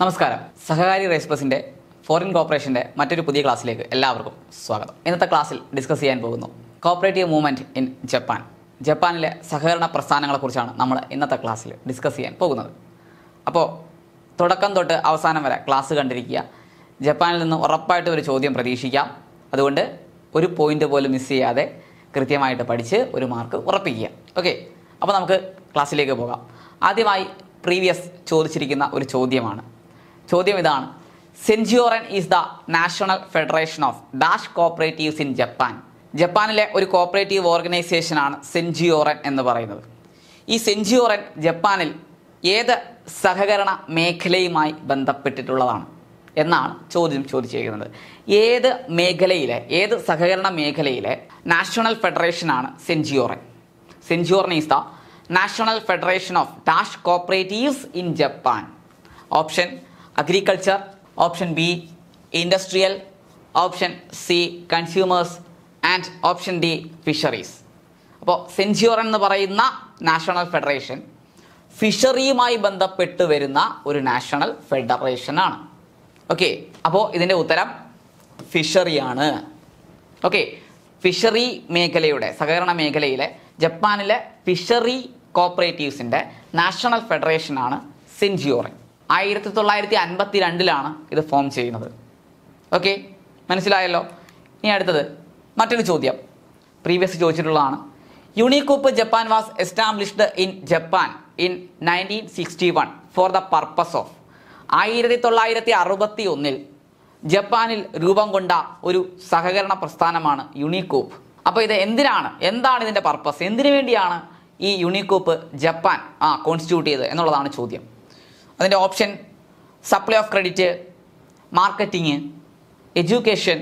നമസ്കാരം സഹകാരി rice foreign കോപ്പറേഷൻ്റെ മറ്റൊരു പുതിയ ക്ലാസ്സിലേക്ക് എല്ലാവർക്കും സ്വാഗതം ഇന്നത്തെ ക്ലാസ്സിൽ ഡിസ്കസ് ചെയ്യാൻ പോകുന്നു കോപ്പറേറ്റീവ് മൂവ്മെൻറ്റ് ഇൻ ജപ്പാൻ ജപ്പാനിലെ സഹകരണ പ്രസ്ഥാനങ്ങളെക്കുറിച്ചാണ് നമ്മൾ ഇന്നത്തെ ക്ലാസ്സിൽ ഡിസ്കസ് ചെയ്യാൻ പോകുന്നത് അപ്പോൾ തുടക്കം തൊട്ട് അവസാനം വരെ ക്ലാസ് കണ്ടിരിക്കുക ജപ്പാനിൽ നിന്ന് ഉറപ്പായിട്ടും ഒരു ചോദ്യം പ്രതീക്ഷിക്കാം അതുകൊണ്ട് ഒരു പോയിന്റ് പോലും മിസ് ചെയ്യാതെ കൃത്യമായിട്ട് പഠിച്ച് ഒരു മാർക്ക് ഉറപ്പിക്കുക ഓക്കെ അപ്പോൾ നമുക്ക് ക്ലാസ്സിലേക്ക് പോകാം ആദ്യമായി പ്രീവിയസ് ചോദിച്ചിരിക്കുന്ന ഒരു ചോദ്യമാണ് ചോദ്യം ഇതാണ് Zenkyoren is the national federation of dash cooperatives in Japan ജപ്പാനിലെ ഒരു കോപ്പറേറ്റീവ് ഓർഗനൈസേഷനാണ് സെൻജിയോറൻ എന്ന് പറയുന്നത് ഈ സെൻജിയോറൻ ജപ്പാനിൽ ഏത് സഹകരണ മേഖലയുമായി ബന്ധപ്പെട്ടിട്ടുള്ളതാണ് എന്നാണ് ചോദ്യം ചോദിച്ചിരിക്കുന്നത് ഏത് മേഖലയിലെ ഏത് സഹകരണ മേഖലയിലെ നാഷണൽ ഫെഡറേഷനാണ് Zenkyoren Zenkyoren is the national federation of dash cooperatives in Japan option agriculture option B industrial option C consumers and option D fisheries അപ്പോൾ സെൻച്യൂർ എന്ന് പറയുന്ന നാഷണൽ ഫെഡറേഷൻ ഫിഷറിയുമായി ബന്ധപ്പെട്ട് വരുന്ന ഒരു നാഷണൽ ഫെഡറേഷനാണ് ഓക്കെ അപ്പോൾ ഇതിൻ്റെ ഉത്തരം ഫിഷറിയാണ് ഓക്കെ ഫിഷറി മേഖലയുടെ സഹകരണ മേഖലയിലെ ജപ്പാനിലെ ഫിഷറി കോപ്പറേറ്റീവ്സിൻ്റെ നാഷണൽ ഫെഡറേഷനാണ് സെൻജിയോറിൻ ആയിരത്തി തൊള്ളായിരത്തി അൻപത്തി രണ്ടിലാണ് ഇത് ഫോം ചെയ്യുന്നത് ഓക്കെ മനസ്സിലായല്ലോ ഇനി അടുത്തത് മറ്റൊരു ചോദ്യം പ്രീവിയസ് ചോദിച്ചിട്ടുള്ളതാണ് Unicoop Japan was established in Japan in nineteen sixty one for the purpose of ആയിരത്തി തൊള്ളായിരത്തി അറുപത്തി ഒന്നിൽ ജപ്പാനിൽ രൂപം കൊണ്ട ഒരു സഹകരണ പ്രസ്ഥാനമാണ് യൂണിക്കോപ്പ് അപ്പോൾ ഇത് എന്തിനാണ് എന്താണ് ഇതിൻ്റെ പർപ്പസ് എന്തിനു വേണ്ടിയാണ് ഈ യൂണിക്കോപ്പ് ജപ്പാൻ ആ കോൺസ്റ്റിറ്റ്യൂട്ട് ചെയ്തത് എന്നുള്ളതാണ് ചോദ്യം അതിൻ്റെ option supply of credit marketing education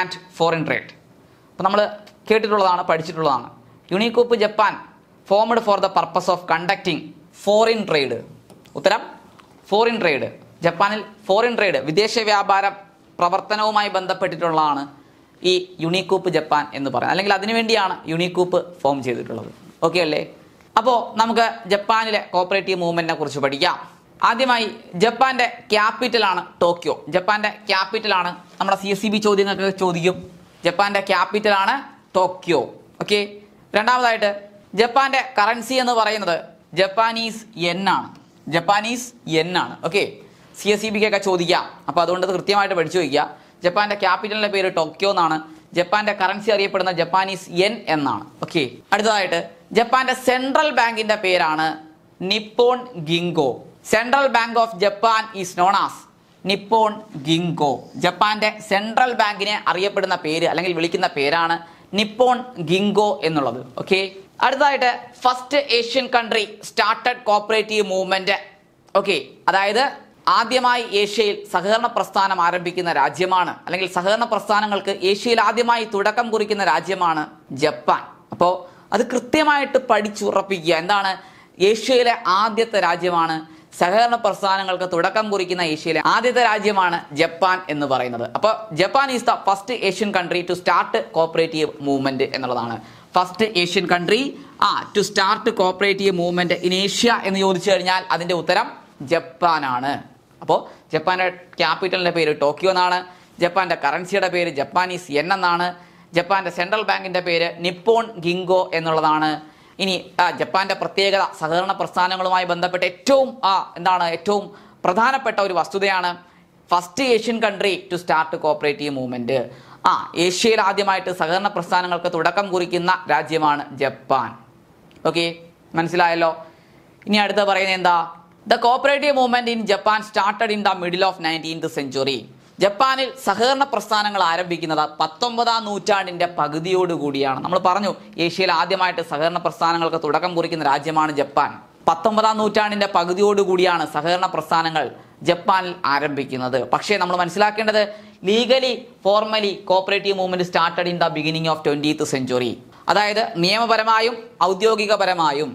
and foreign trade അപ്പോൾ നമ്മൾ കേട്ടിട്ടുള്ളതാണ് പഠിച്ചിട്ടുള്ളതാണ് Unicoop Japan formed for the purpose of conducting foreign trade ഉത്തരം ഫോറിൻ ട്രേഡ് ജപ്പാനിൽ ഫോറിൻ ട്രേഡ് വിദേശ വ്യാപാര പ്രവർത്തനവുമായി ബന്ധപ്പെട്ടിട്ടുള്ളതാണ് ഈ യുണീക്കൂപ്പ് ജപ്പാൻ എന്ന് പറയുന്നത് അല്ലെങ്കിൽ അതിനുവേണ്ടിയാണ് യുണീക്കൂപ്പ് ഫോം ചെയ്തിട്ടുള്ളത് ഓക്കെ അല്ലേ അപ്പോൾ നമുക്ക് ജപ്പാനിലെ കോപ്പറേറ്റീവ് മൂവ്മെന്റിനെ കുറിച്ച് പഠിക്കാം ആദ്യമായി ജപ്പാന്റെ ക്യാപിറ്റലാണ് ടോക്കിയോ ജപ്പാന്റെ ക്യാപിറ്റലാണ് നമ്മുടെ സി എസ് സി ബി ചോദ്യങ്ങൾക്ക് ചോദിക്കും ജപ്പാന്റെ ക്യാപിറ്റലാണ് ടോക്കിയോ ഓക്കെ രണ്ടാമതായിട്ട് ജപ്പാന്റെ കറൻസി എന്ന് പറയുന്നത് ജപ്പാനീസ് എൻ ആണ് ജപ്പാനീസ് എൻ ആണ് ഓക്കെ സി എസ് സി ബിക്കൊക്കെ ചോദിക്കാം അപ്പോൾ അതുകൊണ്ട് കൃത്യമായിട്ട് പഠിച്ചു വയ്ക്കുക ജപ്പാന്റെ ക്യാപിറ്റലിന്റെ പേര് ടോക്കിയോ എന്നാണ് ജപ്പാന്റെ കറൻസി അറിയപ്പെടുന്ന ജപ്പാനീസ് എൻ എന്നാണ് ഓക്കെ അടുത്തതായിട്ട് ജപ്പാന്റെ സെൻട്രൽ ബാങ്കിന്റെ പേരാണ് Nippon Ginko central bank of Japan is known as Nippon Ginko ജപ്പാന്റെ സെൻട്രൽ ബാങ്കിനെ അറിയപ്പെടുന്ന പേര് അല്ലെങ്കിൽ വിളിക്കുന്ന പേരാണ് നിപ്പോൺ ഗിങ്കോ എന്നുള്ളത് ഓക്കെ അടുത്തതായിട്ട് first Asian country started cooperative movement okay അതായത് ആദ്യമായി ഏഷ്യയിൽ സഹകരണ പ്രസ്ഥാനം ആരംഭിക്കുന്ന രാജ്യമാണ് അല്ലെങ്കിൽ സഹകരണ പ്രസ്ഥാനങ്ങൾക്ക് ഏഷ്യയിൽ ആദ്യമായി തുടക്കം കുറിക്കുന്ന രാജ്യമാണ് ജപ്പാൻ അപ്പോൾ അത് കൃത്യമായിട്ട് പഠിച്ചുറപ്പിക്കുക എന്താണ് ഏഷ്യയിലെ ആദ്യത്തെ രാജ്യമാണ് സഹകരണ പ്രസ്ഥാനങ്ങൾക്ക് തുടക്കം കുറിക്കുന്ന ഏഷ്യയിലെ ആദ്യത്തെ രാജ്യമാണ് ജപ്പാൻ എന്ന് പറയുന്നത് അപ്പോൾ Japan is the first Asian country to start cooperative movement എന്നുള്ളതാണ് ഫസ്റ്റ് ഏഷ്യൻ കൺട്രി ആ to start cooperative movement in Asia എന്ന് ചോദിച്ചു കഴിഞ്ഞാൽ അതിന്റെ ഉത്തരം ജപ്പാനാണ് അപ്പോൾ ജപ്പാന്റെ ക്യാപിറ്റലിന്റെ പേര് ടോക്കിയോ എന്നാണ് ജപ്പാന്റെ കറൻസിയുടെ പേര് ജപ്പാനീസ് എൻ എന്നാണ് ജപ്പാന്റെ സെൻട്രൽ ബാങ്കിന്റെ പേര് നിപ്പോൺ ഗിങ്കോ എന്നുള്ളതാണ് ഇനി ജപ്പാന്റെ പ്രത്യേകത സഹകരണ പ്രസ്ഥാനങ്ങളുമായി ബന്ധപ്പെട്ട് ഏറ്റവും എന്താണ് ഏറ്റവും പ്രധാനപ്പെട്ട ഒരു വസ്തുതയാണ് first Asian country to start cooperative movement ആ ഏഷ്യയിൽ ആദ്യമായിട്ട് സഹകരണ പ്രസ്ഥാനങ്ങൾക്ക് തുടക്കം കുറിക്കുന്ന രാജ്യമാണ് ജപ്പാൻ ഓക്കെ മനസ്സിലായല്ലോ ഇനി അടുത്ത പറയുന്നത് എന്താ the cooperative movement in Japan started in the middle of nineteenth century ജപ്പാനിൽ സഹകരണ പ്രസ്ഥാനങ്ങൾ ആരംഭിക്കുന്നത് പത്തൊമ്പതാം നൂറ്റാണ്ടിന്റെ പകുതിയോടുകൂടിയാണ് നമ്മൾ പറഞ്ഞു ഏഷ്യയിൽ ആദ്യമായിട്ട് സഹകരണ പ്രസ്ഥാനങ്ങൾക്ക് തുടക്കം കുറിക്കുന്ന രാജ്യമാണ് ജപ്പാൻ പത്തൊമ്പതാം നൂറ്റാണ്ടിന്റെ പകുതിയോടുകൂടിയാണ് സഹകരണ പ്രസ്ഥാനങ്ങൾ ജപ്പാനിൽ ആരംഭിക്കുന്നത് പക്ഷേ നമ്മൾ മനസ്സിലാക്കേണ്ടത് legally formally cooperative movement started in the beginning of twentieth century അതായത് നിയമപരമായും ഔദ്യോഗികപരമായും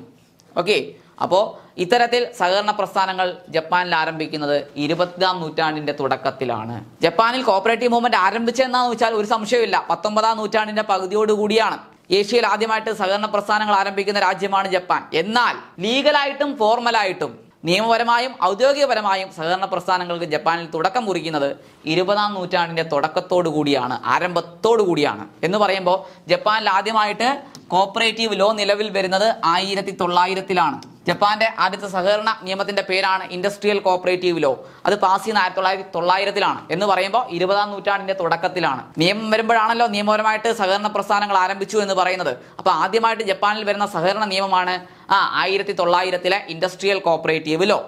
ഓക്കെ അപ്പോൾ ഇത്തരത്തിൽ സഹകരണ പ്രസ്ഥാനങ്ങൾ ജപ്പാനിൽ ആരംഭിക്കുന്നത് ഇരുപതാം നൂറ്റാണ്ടിന്റെ തുടക്കത്തിലാണ് ജപ്പാനിൽ കോപ്പറേറ്റീവ് മൂവ്മെന്റ് ആരംഭിച്ചതെന്നാന്ന് വെച്ചാൽ ഒരു സംശയമില്ല പത്തൊമ്പതാം നൂറ്റാണ്ടിന്റെ പകുതിയോടുകൂടിയാണ് ഏഷ്യയിൽ ആദ്യമായിട്ട് സഹകരണ പ്രസ്ഥാനങ്ങൾ ആരംഭിക്കുന്ന രാജ്യമാണ് ജപ്പാൻ എന്നാൽ ലീഗലായിട്ടും ഫോർമലായിട്ടും നിയമപരമായും ഔദ്യോഗികപരമായും സഹകരണ പ്രസ്ഥാനങ്ങൾക്ക് ജപ്പാനിൽ തുടക്കം കുറിക്കുന്നത് ഇരുപതാം നൂറ്റാണ്ടിന്റെ തുടക്കത്തോടു കൂടിയാണ് ആരംഭത്തോടു കൂടിയാണ് എന്ന് പറയുമ്പോൾ ജപ്പാനിൽ ആദ്യമായിട്ട് കോപ്പറേറ്റീവ് ലോ നിലവിൽ വരുന്നത് ആയിരത്തി തൊള്ളായിരത്തിലാണ് ജപ്പാന്റെ ആദ്യത്തെ സഹകരണ നിയമത്തിന്റെ പേരാണ് ഇൻഡസ്ട്രിയൽ കോപ്പറേറ്റീവ് ലോ അത് പാസ് ചെയ്യുന്ന ആയിരത്തി തൊള്ളായിരത്തി തൊള്ളായിരത്തിലാണ് എന്ന് പറയുമ്പോൾ ഇരുപതാം നൂറ്റാണ്ടിന്റെ തുടക്കത്തിലാണ് നിയമം വരുമ്പോഴാണല്ലോ നിയമപരമായിട്ട് സഹകരണ പ്രസ്ഥാനങ്ങൾ ആരംഭിച്ചു എന്ന് പറയുന്നത് അപ്പൊ ആദ്യമായിട്ട് ജപ്പാനിൽ വരുന്ന സഹകരണ നിയമമാണ് ആ ആയിരത്തി തൊള്ളായിരത്തിലെ ഇൻഡസ്ട്രിയൽ കോപ്പറേറ്റീവ് ലോ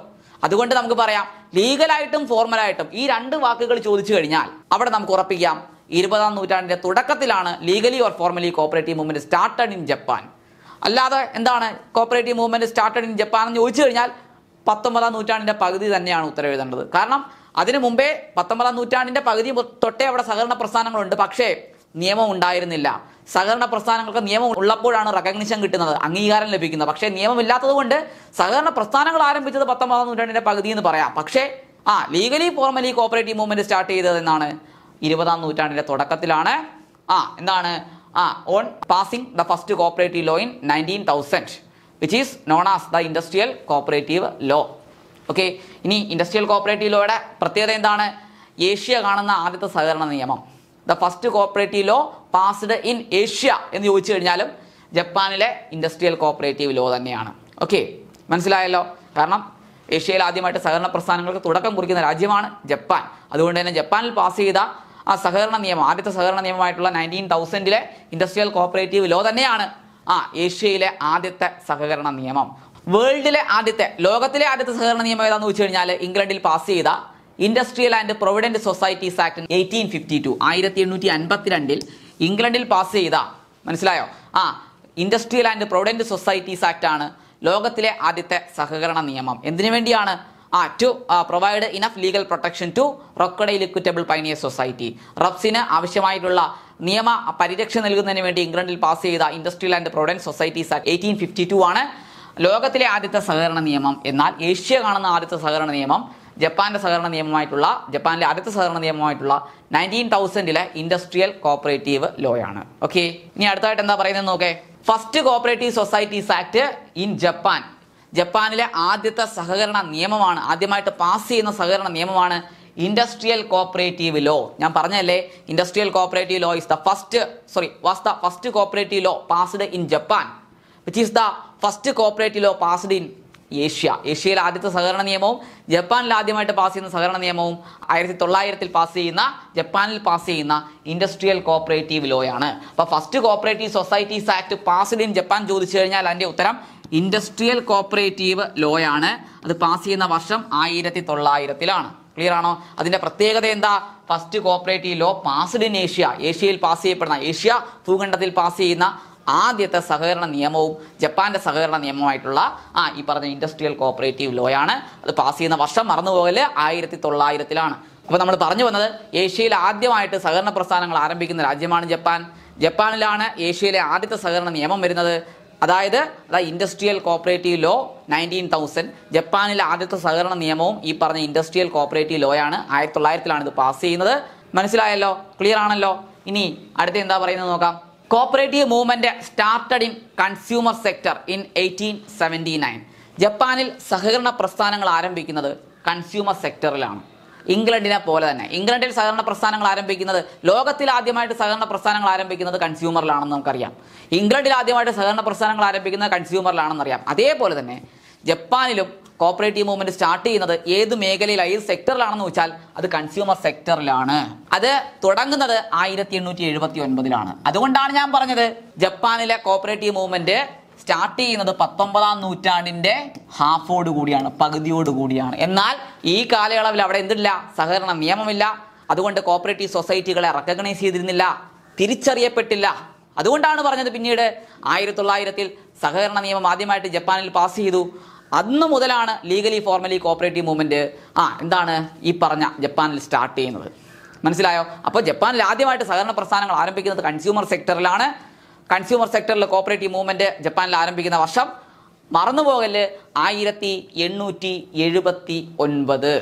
അതുകൊണ്ട് നമുക്ക് പറയാം ലീഗലായിട്ടും ഫോർമലായിട്ടും ഈ രണ്ട് വാക്കുകൾ ചോദിച്ചു കഴിഞ്ഞാൽ അവിടെ നമുക്ക് ഉറപ്പിക്കാം ഇരുപതാം നൂറ്റാണ്ടിൻ്റെ തുടക്കത്തിലാണ് legally or formally cooperative movement started in Japan അല്ലാതെ എന്താണ് cooperative movement started in Japan എന്ന് ചോദിച്ചു കഴിഞ്ഞാൽ പത്തൊമ്പതാം നൂറ്റാണ്ടിൻ്റെ പകുതി തന്നെയാണ് ഉത്തരവെഴുതേണ്ടത് കാരണം അതിനു മുമ്പേ പത്തൊമ്പതാം നൂറ്റാണ്ടിൻ്റെ പകുതി തൊട്ടേ അവിടെ സഹകരണ പ്രസ്ഥാനങ്ങളുണ്ട് പക്ഷേ നിയമം ഉണ്ടായിരുന്നില്ല സഹകരണ പ്രസ്ഥാനങ്ങൾക്ക് നിയമം ഉള്ളപ്പോഴാണ് റെക്കഗ്നിഷൻ കിട്ടുന്നത് അംഗീകാരം ലഭിക്കുന്നത് പക്ഷേ നിയമമില്ലാത്തത് കൊണ്ട് സഹകരണ പ്രസ്ഥാനങ്ങൾ ആരംഭിച്ചത് പത്തൊമ്പതാം നൂറ്റാണ്ടിൻ്റെ പകുതി എന്ന് പറയാം പക്ഷേ ആ legally formally cooperative movement start ചെയ്തതെന്നാണ് ഇരുപതാം നൂറ്റാണ്ടിന്റെ തുടക്കത്തിലാണ് ആ എന്താണ് ആ on passing the first cooperative law in nineteen thousand which is known as the industrial cooperative law okay ഇനി ഇൻഡസ്ട്രിയൽ കോപ്പറേറ്റീവ് ലോയുടെ പ്രത്യേകത എന്താണ് ഏഷ്യ കാണുന്ന ആദ്യത്തെ സഹകരണ നിയമം the first cooperative law passed in Asia എന്ന് ചോദിച്ചു കഴിഞ്ഞാലും ജപ്പാനിലെ ഇൻഡസ്ട്രിയൽ കോപ്പറേറ്റീവ് ലോ തന്നെയാണ് ഓക്കെ മനസ്സിലായല്ലോ കാരണം ഏഷ്യയിൽ ആദ്യമായിട്ട് സഹകരണ പ്രസ്ഥാനങ്ങൾക്ക് തുടക്കം കുറിക്കുന്ന രാജ്യമാണ് ജപ്പാൻ അതുകൊണ്ട് തന്നെ ജപ്പാനിൽ പാസ് ചെയ്ത ആ സഹകരണ നിയമം ആദ്യത്തെ സഹകരണ നിയമമായിട്ടുള്ള നയൻറ്റീൻ തൗസൻഡിലെ ഇൻഡസ്ട്രിയൽ കോപ്പറേറ്റീവ് ലോ തന്നെയാണ് ആ ഏഷ്യയിലെ ആദ്യത്തെ സഹകരണ നിയമം വേൾഡിലെ ആദ്യത്തെ ലോകത്തിലെ ആദ്യത്തെ സഹകരണ നിയമം ഏതാന്ന് വെച്ച് കഴിഞ്ഞാൽ ഇംഗ്ലണ്ടിൽ പാസ് ചെയ്ത industrial and provident societies act eighteen fifty two ആയിരത്തി എണ്ണൂറ്റി അൻപത്തിരണ്ടിൽ ഇംഗ്ലണ്ടിൽ പാസ് ചെയ്ത മനസ്സിലായോ ആ industrial and provident societies act ആണ് ലോകത്തിലെ ആദ്യത്തെ സഹകരണ നിയമം എന്തിനു വേണ്ടിയാണ് ആ to provide enough legal protection to to Rockdale pioneer society റബ്സിന് ആവശ്യമായിട്ടുള്ള നിയമ പരിരക്ഷ നൽകുന്നതിന് വേണ്ടി ഇംഗ്ലണ്ടിൽ പാസ് ചെയ്ത industrial and providence societies act eighteen fifty two ആണ് ലോകത്തിലെ ആദ്യത്തെ സഹകരണ നിയമം എന്നാൽ ഏഷ്യ കാണുന്ന ആദ്യത്തെ സഹകരണ നിയമം ജപ്പാന്റെ സഹകരണ നിയമമായിട്ടുള്ള ജപ്പാനിലെ ആദ്യത്തെ സഹകരണ നിയമമായിട്ടുള്ള നയൻറ്റീൻ തൗസൻഡിലെ ഇൻഡസ്ട്രിയൽ കോപ്പറേറ്റീവ് ലോ ആണ് ഓക്കെ ഇനി അടുത്തായിട്ട് എന്താ പറയുന്നത് നോക്കേ first cooperative societies act in Japan ജപ്പാനിലെ ആദ്യത്തെ സഹകരണ നിയമമാണ് ആദ്യമായിട്ട് പാസ് ചെയ്യുന്ന സഹകരണ നിയമമാണ് ഇൻഡസ്ട്രിയൽ കോപ്പറേറ്റീവ് ലോ ഞാൻ പറഞ്ഞല്ലേ industrial cooperative law is the first sorry was the first cooperative law passed in Japan which is the first cooperative law passed in Asia ഏഷ്യയിലെ ആദ്യത്തെ സഹകരണ നിയമവും ജപ്പാനിൽ ആദ്യമായിട്ട് പാസ് ചെയ്യുന്ന സഹകരണ നിയമവും ആയിരത്തി തൊള്ളായിരത്തിൽ പാസ് ചെയ്യുന്ന ജപ്പാനിൽ പാസ് ചെയ്യുന്ന ഇൻഡസ്ട്രിയൽ കോപ്പറേറ്റീവ് ലോയാണ് അപ്പോൾ first cooperative societies act passed in Japan ചോദിച്ചു കഴിഞ്ഞാൽ അതിൻ്റെ ഉത്തരം ഇൻഡസ്ട്രിയൽ കോപ്പറേറ്റീവ് ലോയാണ് അത് പാസ് ചെയ്യുന്ന വർഷം ആയിരത്തി തൊള്ളായിരത്തിലാണ് ക്ലിയർ ആണോ അതിന്റെ പ്രത്യേകത എന്താ first cooperative law passed in Asia ഏഷ്യയിൽ പാസ് ചെയ്യപ്പെടുന്ന ഏഷ്യ ഭൂഖണ്ഡത്തിൽ പാസ് ചെയ്യുന്ന ആദ്യത്തെ സഹകരണ നിയമവും ജപ്പാന്റെ സഹകരണ നിയമവുമായിട്ടുള്ള ആ ഈ പറഞ്ഞ ഇൻഡസ്ട്രിയൽ കോപ്പറേറ്റീവ് ലോയാണ് അത് പാസ് ചെയ്യുന്ന വർഷം മറന്നുപോകല് ആയിരത്തി തൊള്ളായിരത്തിലാണ് അപ്പോൾ നമ്മൾ പറഞ്ഞു വന്നത് ഏഷ്യയിൽ ആദ്യമായിട്ട് സഹകരണ പ്രസ്ഥാനങ്ങൾ ആരംഭിക്കുന്ന രാജ്യമാണ് ജപ്പാൻ ജപ്പാനിലാണ് ഏഷ്യയിലെ ആദ്യത്തെ സഹകരണ നിയമം വരുന്നത് അതായത് അതായത് industrial cooperative law nineteen thousand ജപ്പാനിലെ ആദ്യത്തെ സഹകരണ നിയമവും ഈ പറഞ്ഞ ഇൻഡസ്ട്രിയൽ കോപ്പറേറ്റീവ് ലോ ആണ് ആയിരത്തി തൊള്ളായിരത്തിലാണ് ഇത് പാസ് ചെയ്യുന്നത് മനസ്സിലായല്ലോ ക്ലിയർ ആണല്ലോ ഇനി അടുത്ത എന്താ പറയുന്നത് നോക്കാം cooperative movement started in consumer sector in eighteen seventy nine ജപ്പാനിൽ സഹകരണ പ്രസ്ഥാനങ്ങൾ ആരംഭിക്കുന്നത് കൺസ്യൂമർ സെക്ടറിലാണ് ഇംഗ്ലണ്ടിനെ പോലെ തന്നെ ഇംഗ്ലണ്ടിൽ സഹകരണ പ്രസ്ഥാനങ്ങൾ ആരംഭിക്കുന്നത് ലോകത്തിൽ ആദ്യമായിട്ട് സഹകരണ പ്രസ്ഥാനങ്ങൾ ആരംഭിക്കുന്നത് കൺസ്യൂമറിലാണെന്ന് നമുക്കറിയാം ഇംഗ്ലണ്ടിൽ ആദ്യമായിട്ട് സഹകരണ പ്രസ്ഥാനങ്ങൾ ആരംഭിക്കുന്നത് കൺസ്യൂമറിലാണെന്നറിയാം അതേപോലെ തന്നെ ജപ്പാനിലും കോപ്പറേറ്റീവ് മൂവ്മെന്റ് സ്റ്റാർട്ട് ചെയ്യുന്നത് ഏത് മേഖലയിൽ ഏത് സെക്ടറിലാണെന്ന് വെച്ചാൽ അത് കൺസ്യൂമർ സെക്ടറിലാണ് അത് തുടങ്ങുന്നത് ആയിരത്തി എണ്ണൂറ്റി എഴുപത്തി ഒൻപതിലാണ് അതുകൊണ്ടാണ് ഞാൻ പറഞ്ഞത് ജപ്പാനിലെ കോപ്പറേറ്റീവ് മൂവ്മെന്റ് സ്റ്റാർട്ട് ചെയ്യുന്നത് പത്തൊമ്പതാം നൂറ്റാണ്ടിന്റെ ഹാഫോട് കൂടിയാണ് പകുതിയോട് കൂടിയാണ് എന്നാൽ ഈ കാലയളവിൽ അവിടെ എന്തില്ല സഹകരണ നിയമമില്ല അതുകൊണ്ട് കോപ്പറേറ്റീവ് സൊസൈറ്റികളെ റെക്കഗ്നൈസ് ചെയ്തിരുന്നില്ല തിരിച്ചറിയപ്പെട്ടില്ല അതുകൊണ്ടാണ് പറഞ്ഞത് പിന്നീട് ആയിരത്തി തൊള്ളായിരത്തിൽ സഹകരണ നിയമം ആദ്യമായിട്ട് ജപ്പാനിൽ പാസ് ചെയ്തു അന്ന് മുതലാണ് ലീഗലി ഫോർമലി കോപ്പറേറ്റീവ് മൂവ്മെന്റ് ആ എന്താണ് ഈ പറഞ്ഞ ജപ്പാനിൽ സ്റ്റാർട്ട് ചെയ്യുന്നത് മനസ്സിലായോ അപ്പോൾ ജപ്പാനിൽ ആദ്യമായിട്ട് സഹകരണ പ്രസ്ഥാനങ്ങൾ ആരംഭിക്കുന്നത് കൺസ്യൂമർ സെക്ടറിലാണ് കൺസ്യൂമർ സെക്ടറിൽ കോപ്പറേറ്റീവ് മൂവ്മെന്റ് ജപ്പാനിൽ ആരംഭിക്കുന്ന വർഷം മറന്നുപോകല് ആയിരത്തി എണ്ണൂറ്റി എഴുപത്തി ഒൻപത്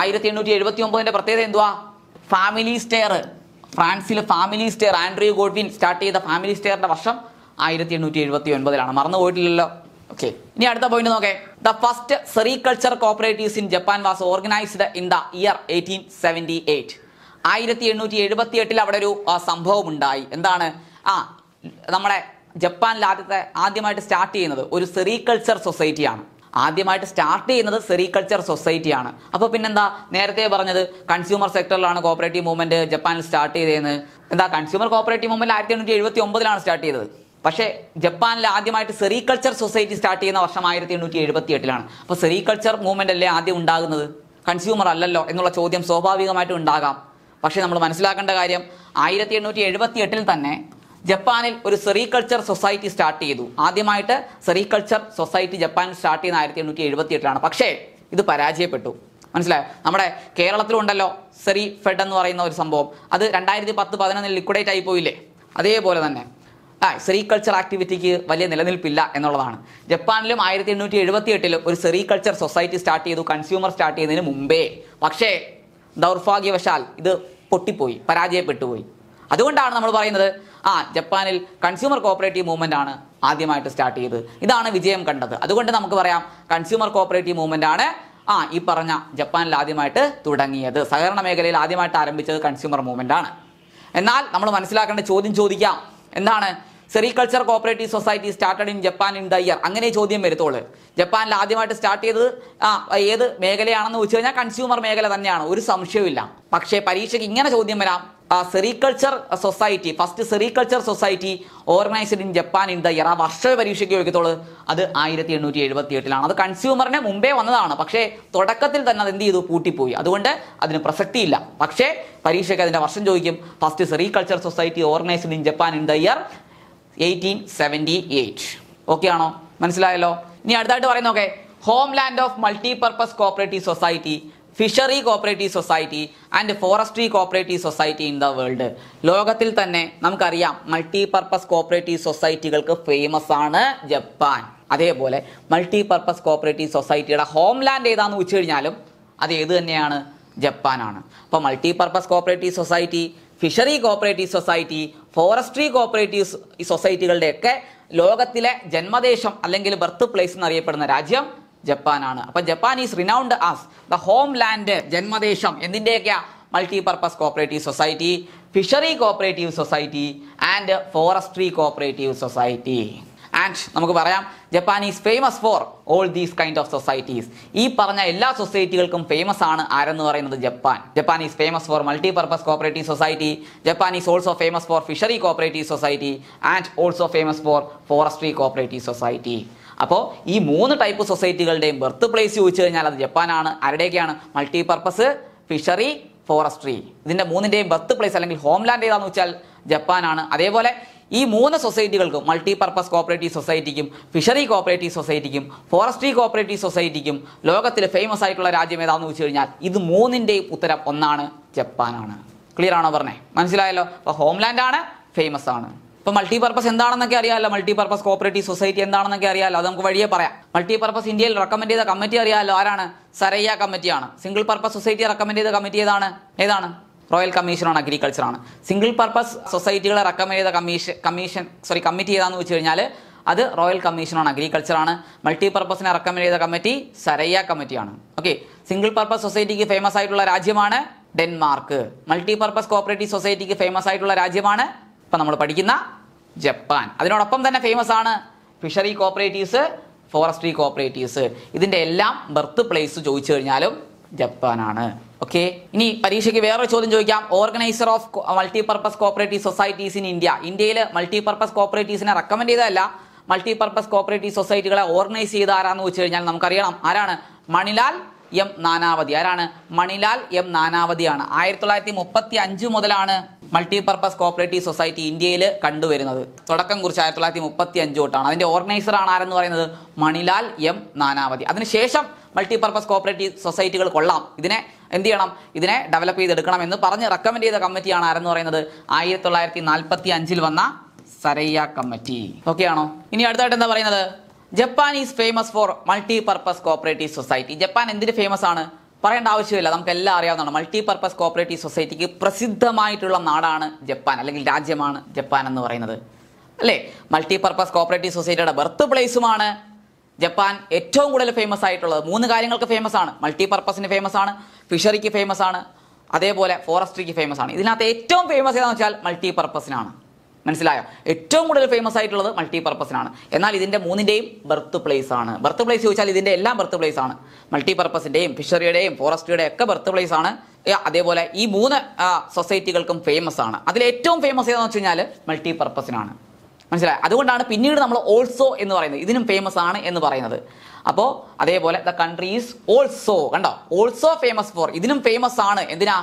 ആയിരത്തി എണ്ണൂറ്റി എഴുപത്തി ഒമ്പതിന്റെ പ്രത്യേകത എന്തുവാ ഫാമിലി സ്റ്റെയർ ഫ്രാൻസിലെ Familistere Andre Godin start ചെയ്ത ഫാമിലി സ്റ്റെയറിന്റെ വർഷം ആയിരത്തി എണ്ണൂറ്റി എഴുപത്തി ഒൻപതിലാണ് മറന്നുപോയിട്ടില്ലല്ലോ ഓക്കെ ഇനി അടുത്ത പോയിന്റ് നോക്കെ the first sericulture cooperatives in Japan was organised in the year eighteen seventy eight ആയിരത്തി എണ്ണൂറ്റി എഴുപത്തി എട്ടിൽ അവിടെ ഒരു സംഭവം ഉണ്ടായി എന്താണ് ആ നമ്മുടെ ജപ്പാനിൽ ആദ്യത്തെ ആദ്യമായിട്ട് സ്റ്റാർട്ട് ചെയ്യുന്നത് ഒരു സെറികൾച്ചർ സൊസൈറ്റിയാണ് ആദ്യമായിട്ട് സ്റ്റാർട്ട് ചെയ്യുന്നത് സെറികൾച്ചർ സൊസൈറ്റിയാണ് അപ്പോൾ പിന്നെന്താ നേരത്തെ പറഞ്ഞത് കൺസ്യൂമർ സെക്ടറിലാണ് കോപ്പറേറ്റീവ് മൂവ്മെൻറ്റ് ജപ്പാനിൽ സ്റ്റാർട്ട് ചെയ്തതെന്ന് എന്താ കൺസ്യൂമർ കോപ്പറേറ്റീവ് മൂവ്മെൻറ്റ് ആയിരത്തി എണ്ണൂറ്റി എഴുപത്തി ഒമ്പതിലാണ് സ്റ്റാർട്ട് ചെയ്തത് പക്ഷേ ജപ്പാനിൽ ആദ്യമായിട്ട് സെറികൾച്ചർ സൊസൈറ്റി സ്റ്റാർട്ട് ചെയ്യുന്ന വർഷം ആയിരത്തി എണ്ണൂറ്റി എഴുപത്തി എട്ടിലാണ് അപ്പോൾ സെറികൾച്ചർ മൂവ്മെന്റ് അല്ലേ ആദ്യം ഉണ്ടാകുന്നത് കൺസ്യൂമർ അല്ലല്ലോ എന്നുള്ള ചോദ്യം സ്വാഭാവികമായിട്ടും ഉണ്ടാകാം പക്ഷേ നമ്മൾ മനസ്സിലാക്കേണ്ട കാര്യം ആയിരത്തി എണ്ണൂറ്റി എഴുപത്തി എട്ടിൽ തന്നെ ജപ്പാനിൽ ഒരു സെറികൾച്ചർ സൊസൈറ്റി സ്റ്റാർട്ട് ചെയ്തു ആദ്യമായിട്ട് സെറികൾച്ചർ സൊസൈറ്റി ജപ്പാനിൽ സ്റ്റാർട്ട് ചെയ്യുന്ന ആയിരത്തി എണ്ണൂറ്റി എഴുപത്തി എട്ടിലാണ് പക്ഷേ ഇത് പരാജയപ്പെട്ടു മനസ്സിലായോ നമ്മുടെ കേരളത്തിലുണ്ടല്ലോ സെറി ഫെഡ് എന്ന് പറയുന്ന ഒരു സംഭവം അത് രണ്ടായിരത്തി പത്ത് പതിനൊന്നിൽ ലിക്വിഡേറ്റ് ആയി പോയില്ലേ അതേപോലെ തന്നെ ആ സെറികൾച്ചർ ആക്ടിവിറ്റിക്ക് വലിയ നിലനിൽപ്പില്ല എന്നുള്ളതാണ് ജപ്പാനിലും ആയിരത്തി എണ്ണൂറ്റി എഴുപത്തി എട്ടിലും ഒരു സെറികൾച്ചർ സൊസൈറ്റി സ്റ്റാർട്ട് ചെയ്തു കൺസ്യൂമർ സ്റ്റാർട്ട് ചെയ്യുന്നതിന് മുമ്പേ പക്ഷേ ദൗർഭാഗ്യവശാൽ ഇത് പൊട്ടിപ്പോയി പരാജയപ്പെട്ടുപോയി അതുകൊണ്ടാണ് നമ്മൾ പറയുന്നത് ആ ജപ്പാനിൽ കൺസ്യൂമർ കോപ്പറേറ്റീവ് മൂവ്മെന്റ് ആണ് ആദ്യമായിട്ട് സ്റ്റാർട്ട് ചെയ്തത് ഇതാണ് വിജയം കണ്ടത് അതുകൊണ്ട് നമുക്ക് പറയാം കൺസ്യൂമർ കോപ്പറേറ്റീവ് മൂവ്മെന്റ് ആണ് ആ ഈ പറഞ്ഞ ജപ്പാനിൽ ആദ്യമായിട്ട് തുടങ്ങിയത് സഹകരണ മേഖലയിൽ ആദ്യമായിട്ട് ആരംഭിച്ചത് കൺസ്യൂമർ മൂവ്മെന്റ് ആണ് എന്നാൽ നമ്മൾ മനസ്സിലാക്കേണ്ട ചോദ്യം ചോദിക്കാം എന്താണ് sericulture cooperative society started in Japan in the year അങ്ങനെ ചോദ്യം വരുത്തുള്ളൂ ജപ്പാനിൽ ആദ്യമായിട്ട് സ്റ്റാർട്ട് ചെയ്തത് ആ ഏത് മേഖലയാണെന്ന് ചോദിച്ചു കഴിഞ്ഞാൽ കൺസ്യൂമർ മേഖല തന്നെയാണ് ഒരു ഇല്ല പക്ഷേ പരീക്ഷയ്ക്ക് ഇങ്ങനെ ചോദ്യം വരാം sericulture society first sericulture society organised in Japan in the year ആ വർഷ പരീക്ഷയ്ക്ക് ചോദിക്കത്തുള്ളൂ അത് ആയിരത്തി എണ്ണൂറ്റി എഴുപത്തി എട്ടിലാണ് അത് കൺസ്യൂമറിന് മുമ്പേ വന്നതാണ് പക്ഷേ തുടക്കത്തിൽ തന്നെ അത് എന്ത് ചെയ്തു പൂട്ടിപ്പോയി അതുകൊണ്ട് അതിന് പ്രസക്തിയില്ല പക്ഷേ പരീക്ഷയ്ക്ക് അതിൻ്റെ വർഷം ചോദിക്കും first sericulture society organised in Japan in the year eighteen seventy eight okay ആണോ മനസ്സിലായല്ലോ ഇനി അടുത്തായിട്ട് പറയുന്നോക്കെ homeland of multipurpose cooperative society fishery cooperative society and forestry cooperative society in the world ലോകത്തിൽ തന്നെ നമുക്കറിയാം മൾട്ടി പർപ്പസ് കോപ്പറേറ്റീവ് സൊസൈറ്റികൾക്ക് famous ആണ് ജപ്പാൻ അതേപോലെ മൾട്ടി പർപ്പസ് കോപ്പറേറ്റീവ് സൊസൈറ്റിയുടെ ഹോംലാൻഡ് ഏതാണെന്ന് വെച്ച് കഴിഞ്ഞാലും അത് ഏത് തന്നെയാണ് ജപ്പാനാണ് അപ്പോൾ multipurpose cooperative society fishery cooperative society forestry cooperative സൊസൈറ്റികളുടെയൊക്കെ ലോകത്തിലെ ജന്മദേശം അല്ലെങ്കിൽ ബർത്ത് പ്ലേസ് എന്നറിയപ്പെടുന്ന രാജ്യം ജപ്പാനാണ് അപ്പൊ Japan is renowned as the homeland ജന്മദേശം എന്തിൻ്റെയൊക്കെയാ multipurpose cooperative society fishery cooperative society and forestry cooperative society and നമുക്ക് പറയാം Japan is famous for all these kind of societies ഈ പറഞ്ഞ എല്ലാ സൊസൈറ്റികൾക്കും ഫേമസ് ആണ് ആരെന്ന് പറയുന്നത് Japan Japan is famous for multipurpose cooperative society Japan is also famous for fishery cooperative society and also famous four forestry cooperative society അപ്പോൾ ഈ മൂന്ന് ടൈപ്പ് സൊസൈറ്റികളുടെയും ബർത്ത് പ്ലേസ് ചോദിച്ചു കഴിഞ്ഞാൽ അത് ജപ്പാനാണ് ആരുടെയൊക്കെയാണ് മൾട്ടിപർപ്പസ് ഫിഷറി ഫോറസ്ട്രി ഇതിൻ്റെ മൂന്നിൻ്റെയും ബർത്ത് പ്ലേസ് അല്ലെങ്കിൽ ഹോംലാൻഡ് ഏതാണെന്ന് വെച്ചാൽ ജപ്പാനാണ് അതേപോലെ ഈ മൂന്ന് സൊസൈറ്റികൾക്കും മൾട്ടിപർപ്പസ് കോപ്പറേറ്റീവ് സൊസൈറ്റിക്കും ഫിഷറി കോപ്പറേറ്റീവ് സൊസൈറ്റിക്കും ഫോറസ്ട്രി കോപ്പറേറ്റീവ് സൊസൈറ്റിക്കും ലോകത്തിലെ ഫേമസ് ആയിട്ടുള്ള രാജ്യം ഏതാണെന്ന് വെച്ച് കഴിഞ്ഞാൽ ഇത് മൂന്നിൻ്റെയും ഉത്തരം ഒന്നാണ് ജപ്പാനാണ് ക്ലിയർ ആണോ പറഞ്ഞേ മനസ്സിലായല്ലോ അപ്പോൾ ഹോംലാൻഡാണ് ഫേമസ് ആണ് ഇപ്പൊ മൾട്ടി പർപ്പസ് എന്താണെന്നൊക്കെ അറിയാമല്ലോ മൾട്ടി പർപ്പസ് കോപ്പറേറ്റീവ് സൊസൈറ്റി എന്താണെന്നൊക്കെ അറിയാമല്ലോ അത് നമുക്ക് വഴിയേ പറയാം മൾട്ടി പർപ്പസ് ഇന്ത്യയിൽ റെക്കമെൻഡ് ചെയ്ത കമ്മിറ്റി അറിയാമല്ലോ ആരാണ് സരയ്യ കമ്മിറ്റിയാണ് സിംഗിൾ പർപ്പസ് സൊസൈറ്റി റെക്കമെൻഡ് ചെയ്ത കമ്മിറ്റി ഏതാണ് ഏതാണ് റോയൽ കമ്മീഷൻ ഓൺ അഗ്രികൾച്ചർ ആണ് സിംഗിൾ പർപ്പസ് സൊസൈറ്റികളെ റെക്കമെൻഡ് ചെയ്ത കമ്മീഷൻ കമ്മീഷൻ സോറി കമ്മിറ്റി ഏതാന്ന് വെച്ച് കഴിഞ്ഞാൽ അത് റോയൽ കമ്മീഷൻ ഓൺ അഗ്രികൾച്ചർ ആണ് മൾട്ടി പർപ്പസിനെ റെക്കമെൻഡ് ചെയ്ത കമ്മിറ്റി സരയ്യ കമ്മിറ്റിയാണ് ഓക്കെ സിംഗിൾ പർപ്പസ് സൊസൈറ്റിക്ക് ഫേമസ് ആയിട്ടുള്ള രാജ്യമാണ് ഡെൻമാർക്ക് മൾട്ടി പർപ്പസ് കോപ്പറേറ്റീവ് സൊസൈറ്റിക്ക് ഫേമസ് ആയിട്ടുള്ള രാജ്യമാണ് ഇപ്പം നമ്മൾ പഠിക്കുന്ന ജപ്പാൻ അതിനോടൊപ്പം തന്നെ ഫേമസ് ആണ് ഫിഷറി കോപ്പറേറ്റീവ്സ് ഫോറസ്ട്രി കോപ്പറേറ്റീവ്സ് ഇതിൻ്റെ എല്ലാം ബർത്ത് പ്ലേസ് ചോദിച്ചു കഴിഞ്ഞാലും ജപ്പാനാണ് ഓക്കെ ഇനി പരീക്ഷയ്ക്ക് വേറൊരു ചോദ്യം ചോദിക്കാം organiser of multipurpose cooperative societies in India ഇന്ത്യയിൽ മൾട്ടിപർപ്പസ് കോപ്പറേറ്റീവ്സിനെ റെക്കമെൻഡ് ചെയ്തതല്ല മൾട്ടിപർപ്പസ് കോപ്പറേറ്റീവ് സൊസൈറ്റികളെ ഓർഗനൈസ് ചെയ്ത ആരാന്ന് വെച്ച് കഴിഞ്ഞാൽ നമുക്കറിയണം ആരാണ് മണിലാൽ എം നാനാവതി ആരാണ് മണിലാൽ എം നാനാവതിയാണ് ആയിരത്തി തൊള്ളായിരത്തി മുപ്പത്തി അഞ്ച് മുതലാണ് മൾട്ടി പർപ്പസ് കോപ്പറേറ്റീവ് സൊസൈറ്റി ഇന്ത്യയിൽ കണ്ടുവരുന്നത് തുടക്കം കുറിച്ച് ആയിരത്തി തൊള്ളായിരത്തി മുപ്പത്തി അഞ്ച് തൊട്ടാണ് ഓർഗനൈസർ ആണ് ആരെന്ന് പറയുന്നത് മണിലാൽ എം നാനാവതി അതിനുശേഷം പർപ്പസ് കോപ്പറേറ്റീവ് സൊസൈറ്റികൾ കൊള്ളാം ഇതിനെ എന്ത് ചെയ്യണം ഇതിനെ ഡെവലപ്പ് ചെയ്തെടുക്കണം എന്ന് പറഞ്ഞ് റെക്കമെൻഡ് ചെയ്ത കമ്മിറ്റിയാണ് ആരെന്ന് പറയുന്നത് ആയിരത്തി തൊള്ളായിരത്തി നാൽപ്പത്തി അഞ്ചിൽ വന്ന സരയ്യ കമ്മിറ്റി ഓക്കെയാണോ ഇനി അടുത്തായിട്ട് എന്താ പറയുന്നത് Japan is famous for multipurpose cooperative society Japan എന്തിന് ഫേമസ് ആണ് പറയേണ്ട ആവശ്യമില്ല നമുക്ക് എല്ലാം അറിയാവുന്നതാണ് മൾട്ടി പർപ്പസ് കോപ്പറേറ്റീവ് സൊസൈറ്റിക്ക് പ്രസിദ്ധമായിട്ടുള്ള നാടാണ് ജപ്പാൻ അല്ലെങ്കിൽ രാജ്യമാണ് ജപ്പാൻ എന്ന് പറയുന്നത് അല്ലേ മൾട്ടി പർപ്പസ് കോപ്പറേറ്റീവ് സൊസൈറ്റിയുടെ ബർത്ത് പ്ലേസുമാണ് ജപ്പാൻ ഏറ്റവും കൂടുതൽ ഫേമസ് ആയിട്ടുള്ളത് മൂന്ന് കാര്യങ്ങൾക്ക് ഫേമസ് ആണ് മൾട്ടി പർപ്പസിന് ഫേമസ് ആണ് ഫിഷറിക്ക് ഫേമസ് ആണ് അതേപോലെ ഫോറസ്ട്രിക്ക് ഫേമസ് ആണ് ഇതിനകത്ത് ഏറ്റവും ഫേമസ് ഏതാണെന്ന് വെച്ചാൽ മൾട്ടി പർപ്പസിനാണ് മനസ്സിലായോ ഏറ്റവും കൂടുതൽ ഫേമസ് ആയിട്ടുള്ളത് മൾട്ടിപർപ്പസിനാണ് എന്നാൽ ഇതിൻ്റെ മൂന്നിൻ്റെയും ബർത്ത് പ്ലേസ് ആണ് ബർത്ത് പ്ലേസ് ചോദിച്ചാൽ ഇതിൻ്റെ എല്ലാം ബർത്ത് പ്ലേസ് ആണ് മൾട്ടിപർപ്പസിൻ്റെയും ഫിഷറിയുടെയും ഫോറസ്റ്റിയുടെയും ഒക്കെ ബർത്ത് പ്ലേസ് ആണ് അതേപോലെ ഈ മൂന്ന് സൊസൈറ്റികൾക്കും ഫേമസ് ആണ് അതിൽ ഏറ്റവും ഫേമസ് ഏതാണെന്ന് വെച്ച് കഴിഞ്ഞാൽ മൾട്ടിപർപ്പസിനാണ് മനസ്സിലായി അതുകൊണ്ടാണ് പിന്നീട് നമ്മൾ ഓൾസോ എന്ന് പറയുന്നത് ഇതിനും ഫേമസ് ആണ് എന്ന് പറയുന്നത് അപ്പോൾ അതേപോലെ ദ കൺട്രി ഈസ് ഓൾസോ കണ്ടോ ഓൾസോ ഫേമസ് ഫോർ ഇതിനും ഫേമസ് ആണ് എന്തിനാ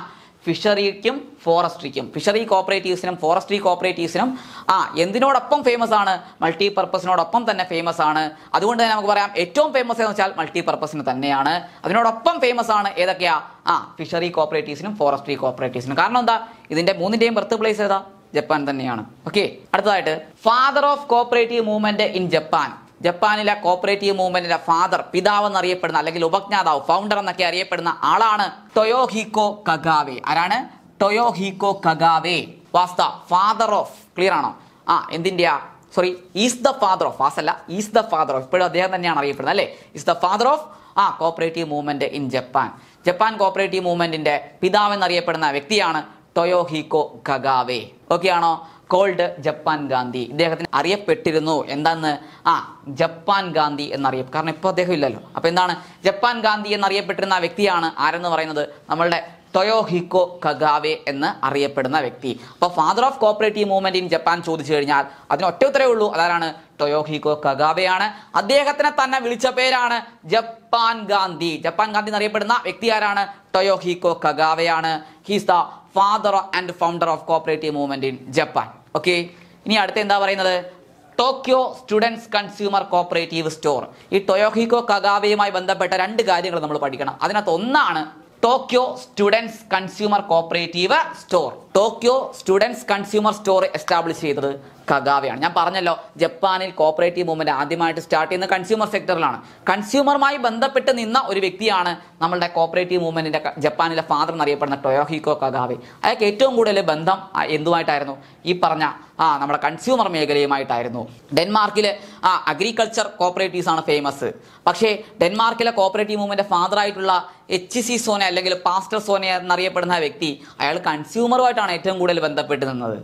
ഫിഷറിക്കും ഫോറസ്ട്രിക്കും ഫിഷറി കോപ്പറേറ്റീവ്സിനും ഫോറസ്ട്രി കോപ്പറേറ്റീവ്സിനും ആ എന്തിനോടൊപ്പം ഫേമസ് ആണ് മൾട്ടി പർപ്പസിനോടൊപ്പം തന്നെ ഫേമസ് ആണ് അതുകൊണ്ട് തന്നെ നമുക്ക് പറയാം ഏറ്റവും ഫേമസ് എന്ന് വെച്ചാൽ മൾട്ടി പർപ്പസിന് തന്നെയാണ് അതിനോടൊപ്പം ഫേമസ് ആണ് ഏതൊക്കെയാ ആ ഫിഷറി കോപ്പറേറ്റീവ്സിനും ഫോറസ്ട്രി കോപ്പറേറ്റീവ്സിനും കാരണം എന്താ ഇതിന്റെ മൂന്നിന്റെയും ബർത്ത് പ്ലേസ് ഏതാ ജപ്പാൻ തന്നെയാണ് ഓക്കെ അടുത്തതായിട്ട് father of cooperative movement in Japan ജപ്പാനിലെ കോപ്പറേറ്റീവ് മൂവ്മെന്റിന്റെ ഫാദർ പിതാവ് എന്നറിയപ്പെടുന്ന അല്ലെങ്കിൽ ഉപജ്ഞാതാവ് ഫൗണ്ടർ എന്നൊക്കെ അറിയപ്പെടുന്ന ആളാണ് ടൊയോഹിക്കോ കഗാവേ ആരാണ് Toyohiko Kagawa was the father of clear ആണോ ആ എന്തിന്റെയാ sorry is the father of was അല്ല ഈസ് ദ ഫാദർ ഓഫ് ഇപ്പോഴും അദ്ദേഹം തന്നെയാണ് അറിയപ്പെടുന്നത് അല്ലേ is the father of ah cooperative movement in Japan Japan cooperative മൂവ്മെന്റിന്റെ പിതാവ് എന്നറിയപ്പെടുന്ന വ്യക്തിയാണ് ടൊയോഹിക്കോ കഗാവേ ഓക്കെ ആണോ കോൾഡ് ജപ്പാൻ ഗാന്ധി ഇദ്ദേഹത്തിന് അറിയപ്പെട്ടിരുന്നു എന്താന്ന് ആ ജപ്പാൻ ഗാന്ധി എന്നറിയും കാരണം ഇപ്പോൾ അദ്ദേഹം ഇല്ലല്ലോ അപ്പോൾ എന്താണ് ജപ്പാൻ ഗാന്ധി എന്നറിയപ്പെട്ടിരുന്ന ആ വ്യക്തിയാണ് ആരെന്ന് പറയുന്നത് നമ്മളുടെ ടൊയോഹിക്കോ കഗാവെ എന്ന് അറിയപ്പെടുന്ന വ്യക്തി അപ്പോൾ father of cooperative movement in Japan ചോദിച്ചു കഴിഞ്ഞാൽ അതിന് ഒറ്റ ഉത്തരവേ ഉള്ളൂ അതാരാണ് ടൊയോഹിക്കോ കഗാവെയാണ് അദ്ദേഹത്തിനെ തന്നെ വിളിച്ച പേരാണ് ജപ്പാൻ ഗാന്ധി ജപ്പാൻ ഗാന്ധി എന്നറിയപ്പെടുന്ന വ്യക്തി ആരാണ് ടൊയോഹിക്കോ കഗാവെയാണ് he's the father and founder of cooperative movement in Japan okay ഇനി അടുത്ത എന്താ പറയുന്നത് Tokyo students consumer cooperative store ഈ ടൊയോഹിക്കോ കഗാവയുമായി ബന്ധപ്പെട്ട രണ്ട് കാര്യങ്ങൾ നമ്മൾ പഠിക്കണം അതിനകത്ത് ഒന്നാണ് Tokyo students consumer cooperative store Tokyo students consumer store establish ചെയ്തത് കഗാവയാണ് ഞാൻ പറഞ്ഞല്ലോ ജപ്പാനിൽ കോപ്പറേറ്റീവ് മൂവ്മെന്റ് ആദ്യമായിട്ട് സ്റ്റാർട്ട് ചെയ്യുന്ന കൺസ്യൂമർ സെക്ടറിലാണ് കൺസ്യൂമറുമായി ബന്ധപ്പെട്ട് നിന്ന ഒരു വ്യക്തിയാണ് നമ്മുടെ കോപ്പറേറ്റീവ് മൂവ്മെന്റിന്റെ ജപ്പാനിലെ ഫാദർ എന്നറിയപ്പെടുന്ന ടൊയോഹിക്കോ കഗാവെ അയാൾക്ക് ഏറ്റവും കൂടുതൽ ബന്ധം എന്തുമായിട്ടായിരുന്നു ഈ പറഞ്ഞ ആ നമ്മുടെ കൺസ്യൂമർ മേഖലയുമായിട്ടായിരുന്നു ഡെൻമാർക്കിലെ ആ അഗ്രികൾച്ചർ കോപ്പറേറ്റീവ്സ് ആണ് ഫേമസ് പക്ഷേ ഡെൻമാർക്കിലെ കോപ്പറേറ്റീവ് മൂവ്മെന്റ് ഫാദർ ആയിട്ടുള്ള എച്ച് സി സോനെ അല്ലെങ്കിൽ പാസ്റ്റർ സോനെ എന്നറിയപ്പെടുന്ന വ്യക്തി അയാൾ കൺസ്യൂമറുമായിട്ടാണ് ആയിട്ടാണ് ഏറ്റവും കൂടുതൽ ബന്ധപ്പെട്ട് നിന്നത്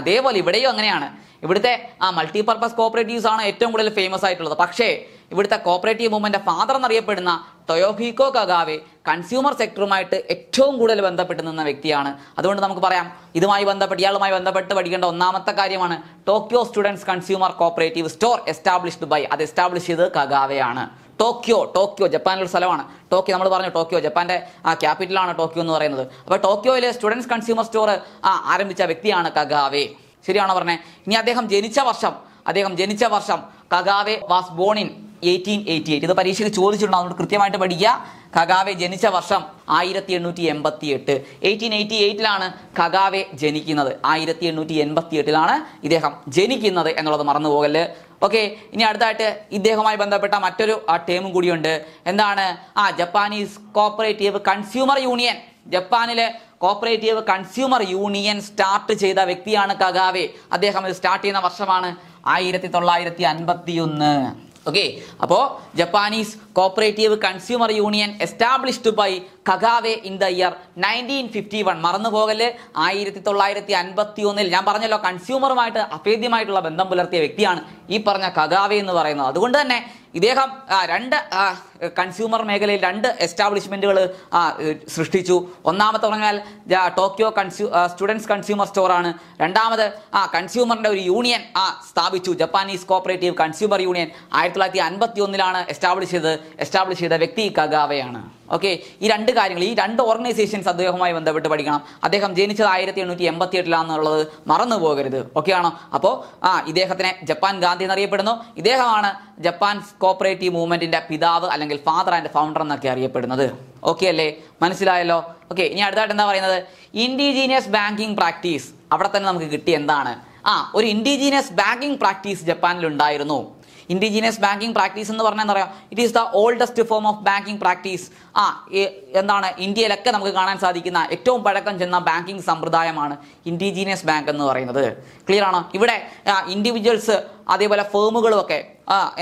അതേപോലെ ഇവിടെയും അങ്ങനെയാണ് ഇവിടുത്തെ ആ മൾട്ടിപർപ്പസ് കോപ്പറേറ്റീവ്സ് ആണ് ഏറ്റവും കൂടുതൽ ഫേമസ് ആയിട്ടുള്ളത് പക്ഷേ ഇവിടുത്തെ കോപ്പറേറ്റീവ് മൂവ്മെന്റ് ഫാദർ എന്നറിയപ്പെടുന്ന ടൊയോഹിക്കോ കഗാവെ കൺസ്യൂമർ സെക്ടറുമായിട്ട് ഏറ്റവും കൂടുതൽ ബന്ധപ്പെട്ട് നിന്ന വ്യക്തിയാണ് അതുകൊണ്ട് നമുക്ക് പറയാം ഇതുമായി ബന്ധപ്പെട്ട് ഇയാളുമായി ബന്ധപ്പെട്ട് പഠിക്കേണ്ട ഒന്നാമത്തെ കാര്യമാണ് Tokyo students consumer cooperative store established by അത് എസ്റ്റാബ്ലിഷ് ചെയ്തത് കഗാവെയാണ് ടോക്കിയോ ടോക്കിയോ ജപ്പാനിലെ സ്ഥലമാണ് ടോക്കിയോ നമ്മൾ പറഞ്ഞു ടോക്കിയോ ജപ്പാന്റെ ക്യാപിറ്റലാണ് ടോക്കിയോ എന്ന് പറയുന്നത് അപ്പോൾ ടോക്കിയോയിലെ സ്റ്റുഡൻസ് കൺസ്യൂമർ സ്റ്റോർ ആരംഭിച്ച വ്യക്തിയാണ് കഗാവേ ശരിയാണോ പറഞ്ഞേ ഇനി അദ്ദേഹം ജനിച്ച വർഷം അദ്ദേഹം ജനിച്ച വർഷം Kagawa was born in eighteen eighty eight ഇത് പരീക്ഷയ്ക്ക് ചോദിച്ചിട്ടുണ്ട് അതുകൊണ്ട് കൃത്യമായിട്ട് പഠിക്കുക കഗാവെ ജനിച്ച വർഷം ആയിരത്തി എണ്ണൂറ്റി എൺപത്തി എട്ട് എയ്റ്റീൻ എയ്റ്റി എയ്റ്റിലാണ് കഗാവെ ജനിക്കുന്നത് ആയിരത്തി എണ്ണൂറ്റി എൺപത്തി എട്ടിലാണ് ഇദ്ദേഹം ജനിക്കുന്നത് എന്നുള്ളത് മറന്നു ഓക്കെ ഇനി അടുത്തായിട്ട് ഇദ്ദേഹവുമായി ബന്ധപ്പെട്ട മറ്റൊരു ആ ടേമും കൂടിയുണ്ട് എന്താണ് ആ ജപ്പാനീസ് കോപ്പറേറ്റീവ് കൺസ്യൂമർ യൂണിയൻ ജപ്പാനിലെ കോപ്പറേറ്റീവ് കൺസ്യൂമർ യൂണിയൻ സ്റ്റാർട്ട് ചെയ്ത വ്യക്തിയാണ് കഗാവെ അദ്ദേഹം ഇത് സ്റ്റാർട്ട് ചെയ്യുന്ന വർഷമാണ് ആയിരത്തി തൊള്ളായിരത്തി അൻപത്തിയൊന്ന് ഓക്കെ അപ്പോൾ Japanese cooperative consumer union established by Kagawa in the year nineteen fifty one മറന്നു പോകല് ആയിരത്തി തൊള്ളായിരത്തി അൻപത്തി ഒന്നിൽ ഞാൻ പറഞ്ഞല്ലോ കൺസ്യൂമറുമായിട്ട് അഭേദ്യമായിട്ടുള്ള ബന്ധം പുലർത്തിയ വ്യക്തിയാണ് ഈ പറഞ്ഞ കഗാവേ എന്ന് പറയുന്നത് അതുകൊണ്ട് തന്നെ ഇദ്ദേഹം രണ്ട് കൺസ്യൂമർ മേഖലയിൽ രണ്ട് എസ്റ്റാബ്ലിഷ്മെൻറ്റുകൾ സൃഷ്ടിച്ചു ഒന്നാമത്തെ പറഞ്ഞാൽ ടോക്കിയോ കൺസ്യൂ സ്റ്റുഡൻസ് കൺസ്യൂമർ സ്റ്റോറാണ് രണ്ടാമത് ആ കൺസ്യൂമറിൻ്റെ ഒരു യൂണിയൻ ആ സ്ഥാപിച്ചു ജപ്പാനീസ് കോപ്പറേറ്റീവ് കൺസ്യൂമർ യൂണിയൻ ആയിരത്തി തൊള്ളായിരത്തി അൻപത്തി ഒന്നിലാണ് എസ്റ്റാബ്ലിഷ് ചെയ്ത് എസ്റ്റാബ്ലിഷ് ചെയ്ത വ്യക്തി കഗാവയാണ് ഓക്കെ ഈ രണ്ട് കാര്യങ്ങൾ ഈ രണ്ട് ഓർഗനൈസേഷൻസ് അദ്ദേഹവുമായി ബന്ധപ്പെട്ട് പഠിക്കണം അദ്ദേഹം ജനിച്ചത് ആയിരത്തി എണ്ണൂറ്റി എൺപത്തി എട്ടിലാണെന്നുള്ളത് മറന്നു പോകരുത് ഓക്കെ ആണോ അപ്പോൾ ആ ഇദ്ദേഹത്തിനെ ജപ്പാൻ ഗാന്ധി എന്നറിയപ്പെടുന്നു ഇദ്ദേഹമാണ് ജപ്പാൻ കോപ്പറേറ്റീവ് മൂവ്മെന്റിന്റെ പിതാവ് അല്ലെങ്കിൽ ഫാദർ ആൻഡ് ഫൗണ്ടർ എന്നൊക്കെ അറിയപ്പെടുന്നത് ഓക്കെ അല്ലേ മനസ്സിലായല്ലോ ഓക്കെ ഇനി അടുത്തായിട്ട് എന്താ പറയുന്നത് ഇൻഡിജീനിയസ് ബാങ്കിങ് പ്രാക്ടീസ് അവിടെ തന്നെ നമുക്ക് കിട്ടിയ എന്താണ് ആ ഒരു ഇൻഡിജീനിയസ് ബാങ്കിങ് പ്രാക്ടീസ് ജപ്പാനിൽ ഉണ്ടായിരുന്നു ഇൻഡിജീനിയസ് ബാങ്കിങ് പ്രാക്ടീസ് എന്ന് പറഞ്ഞാൽ എന്താ പറയുക it is the oldest form of banking practice ആ എന്താണ് ഇന്ത്യയിലൊക്കെ നമുക്ക് കാണാൻ സാധിക്കുന്ന ഏറ്റവും പഴക്കം ചെന്ന ബാങ്കിങ് സമ്പ്രദായമാണ് ഇൻഡിജീനിയസ് ബാങ്ക് എന്ന് പറയുന്നത് ക്ലിയർ ആണോ ഇവിടെ ഇൻഡിവിജ്വൽസ് അതേപോലെ ഫേമുകളും ഒക്കെ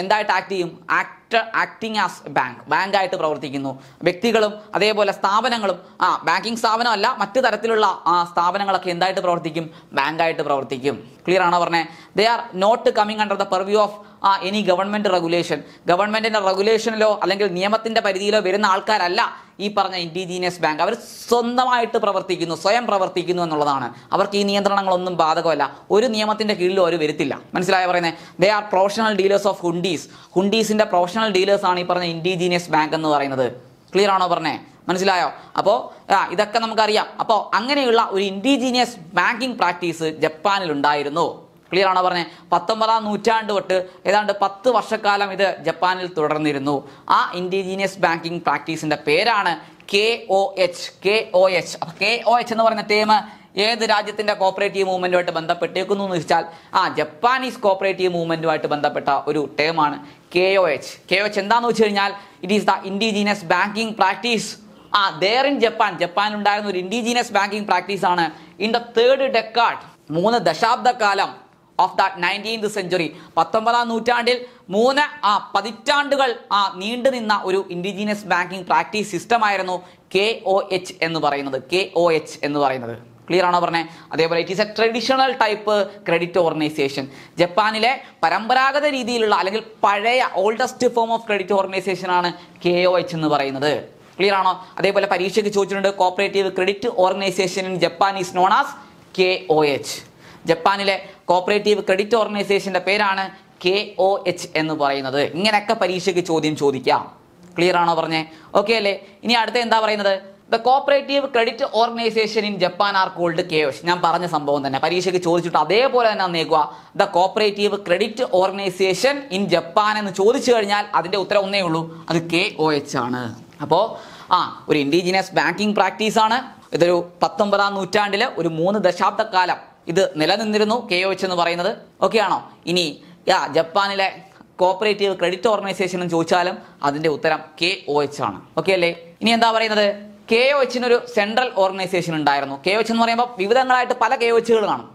എന്തായിട്ട് ആക്ട് ചെയ്യും ആക്ട് ആക്ടിങ് ആസ് ബാങ്ക് ബാങ്കായിട്ട് പ്രവർത്തിക്കുന്നു വ്യക്തികളും അതേപോലെ സ്ഥാപനങ്ങളും ആ ബാങ്കിങ് സ്ഥാപനമല്ല മറ്റു തരത്തിലുള്ള സ്ഥാപനങ്ങളൊക്കെ എന്തായിട്ട് പ്രവർത്തിക്കും ബാങ്കായിട്ട് പ്രവർത്തിക്കും ക്ലിയർ ആണോ പറഞ്ഞേ they are not coming under the purview of ah any government regulation ഗവൺമെൻറ്റിൻ്റെ റെഗുലേഷനിലോ അല്ലെങ്കിൽ നിയമത്തിൻ്റെ പരിധിയിലോ വരുന്ന ആൾക്കാരല്ല ഈ പറഞ്ഞ ഇൻഡിജീനിയസ് ബാങ്ക് അവർ സ്വന്തമായിട്ട് പ്രവർത്തിക്കുന്നു സ്വയം പ്രവർത്തിക്കുന്നു എന്നുള്ളതാണ് അവർക്ക് ഈ നിയന്ത്രണങ്ങളൊന്നും ബാധകമല്ല ഒരു നിയമത്തിൻ്റെ കീഴിലും അവർ വരുത്തില്ല മനസ്സിലായ പറയുന്നത് they are professional dealers of hundis ഹുണ്ടീസിൻ്റെ പ്രൊഫഷണൽ ഡീലേഴ്സ് ആണ് ഈ പറഞ്ഞ ഇൻഡിജീനിയസ് ബാങ്ക് എന്ന് പറയുന്നത് ക്ലിയർ ആണോ പറഞ്ഞേ മനസ്സിലായോ അപ്പോൾ ആ ഇതൊക്കെ നമുക്കറിയാം അപ്പോൾ അങ്ങനെയുള്ള ഒരു ഇൻഡിജീനിയസ് ബാങ്കിങ് പ്രാക്ടീസ് ജപ്പാനിൽ ഉണ്ടായിരുന്നു ക്ലിയർ ആണോ പറഞ്ഞത് പത്തൊമ്പതാം നൂറ്റാണ്ട് തൊട്ട് ഏതാണ്ട് പത്ത് വർഷക്കാലം ഇത് ജപ്പാനിൽ തുടർന്നിരുന്നു ആ ഇൻഡിജീനിയസ് ബാങ്കിങ് പ്രാക്ടീസിന്റെ പേരാണ് K O H K O H അപ്പൊ കെ ഒ എച്ച് എന്ന് പറഞ്ഞ ടീം ഏത് രാജ്യത്തിന്റെ കോപ്പറേറ്റീവ് മൂവ്മെന്റുമായിട്ട് ബന്ധപ്പെട്ടേക്കുന്നു എന്ന് വെച്ചാൽ ആ ജപ്പാനീസ് കോപ്പറേറ്റീവ് മൂവ്മെന്റുമായിട്ട് ബന്ധപ്പെട്ട ഒരു ടേമാണ് K O H K O H എന്താന്ന് വെച്ച് കഴിഞ്ഞാൽ it is the indigenous banking practice ah there in Japan Japan ഉണ്ടായിരുന്ന ഒരു ഇൻഡിജീനിയസ് ബാങ്കിങ് പ്രാക്ടീസ് ആണ് ഇൻ ദ തേർഡ് ഡെക്കാഡ് മൂന്ന് ദശാബ്ദക്കാലം ഓഫ് ദ നയൻറ്റീൻത് സെഞ്ചുറി പത്തൊമ്പതാം നൂറ്റാണ്ടിൽ മൂന്ന് ആ പതിറ്റാണ്ടുകൾ ആ നീണ്ടു നിന്ന ഒരു ഇൻഡിജീനിയസ് ബാങ്കിങ് പ്രാക്ടീസ് സിസ്റ്റമായിരുന്നു കെ ഒ എച്ച് എന്ന് പറയുന്നത് കെ ഒ എച്ച് എന്ന് പറയുന്നത് ക്ലിയർ ആണോ പറഞ്ഞത് അതേപോലെ it is a traditional type credit organization ജപ്പാനിലെ പരമ്പരാഗത രീതിയിലുള്ള അല്ലെങ്കിൽ പഴയ oldest form of credit organization ആണ് കെ ഒ എച്ച് എന്ന് പറയുന്നത് ക്ലിയർ ആണോ അതേപോലെ പരീക്ഷയ്ക്ക് ചോദിച്ചിട്ടുണ്ട് cooperative credit organization in Japan is known as K O H ജപ്പാനിലെ കോപ്പറേറ്റീവ് ക്രെഡിറ്റ് ഓർഗനൈസേഷന്റെ പേരാണ് കെ ഒ എച്ച് എന്ന് പറയുന്നത് ഇങ്ങനെയൊക്കെ പരീക്ഷയ്ക്ക് ചോദ്യം ചോദിക്കാം ക്ലിയർ ആണോ പറഞ്ഞേ ഓക്കെ അല്ലേ ഇനി അടുത്ത എന്താ പറയുന്നത് the cooperative credit organization in Japan are called H ഞാൻ പറഞ്ഞ സംഭവം തന്നെ പരീക്ഷയ്ക്ക് ചോദിച്ചിട്ട് അതേപോലെ തന്നെ നീക്കുക the cooperative credit organization in Japan എന്ന് ചോദിച്ചു കഴിഞ്ഞാൽ അതിന്റെ ഉത്തരം ഒന്നേ ഉള്ളൂ അത് കെ ഒ എച്ച് ആണ് അപ്പോൾ ആ ഒരു ഇൻഡിജിനിയസ് ബാങ്കിങ് ആണ് ഇതൊരു പത്തൊമ്പതാം നൂറ്റാണ്ടിലെ ഒരു മൂന്ന് ദശാബ്ദക്കാലം ഇത് നിലനിന്നിരുന്നു കെ ഒ എച്ച് എന്ന് പറയുന്നത് ഓക്കെയാണോ ആണോ ഇനി യാ ജപ്പാനിലെ കോപ്പറേറ്റീവ് ക്രെഡിറ്റ് ഓർഗനൈസേഷൻ എന്ന് ചോദിച്ചാലും അതിന്റെ ഉത്തരം കെ ഒ എച്ച് ആണ് ഓക്കെ അല്ലേ ഇനി എന്താ പറയുന്നത് കെ ഒ എച്ചിനൊരു സെൻട്രൽ ഓർഗനൈസേഷൻ ഉണ്ടായിരുന്നു കെ ഒ എച്ച് എന്ന് പറയുമ്പോൾ വിവിധങ്ങളായിട്ട് പല കെ ഒ എച്ചുകൾ കാണും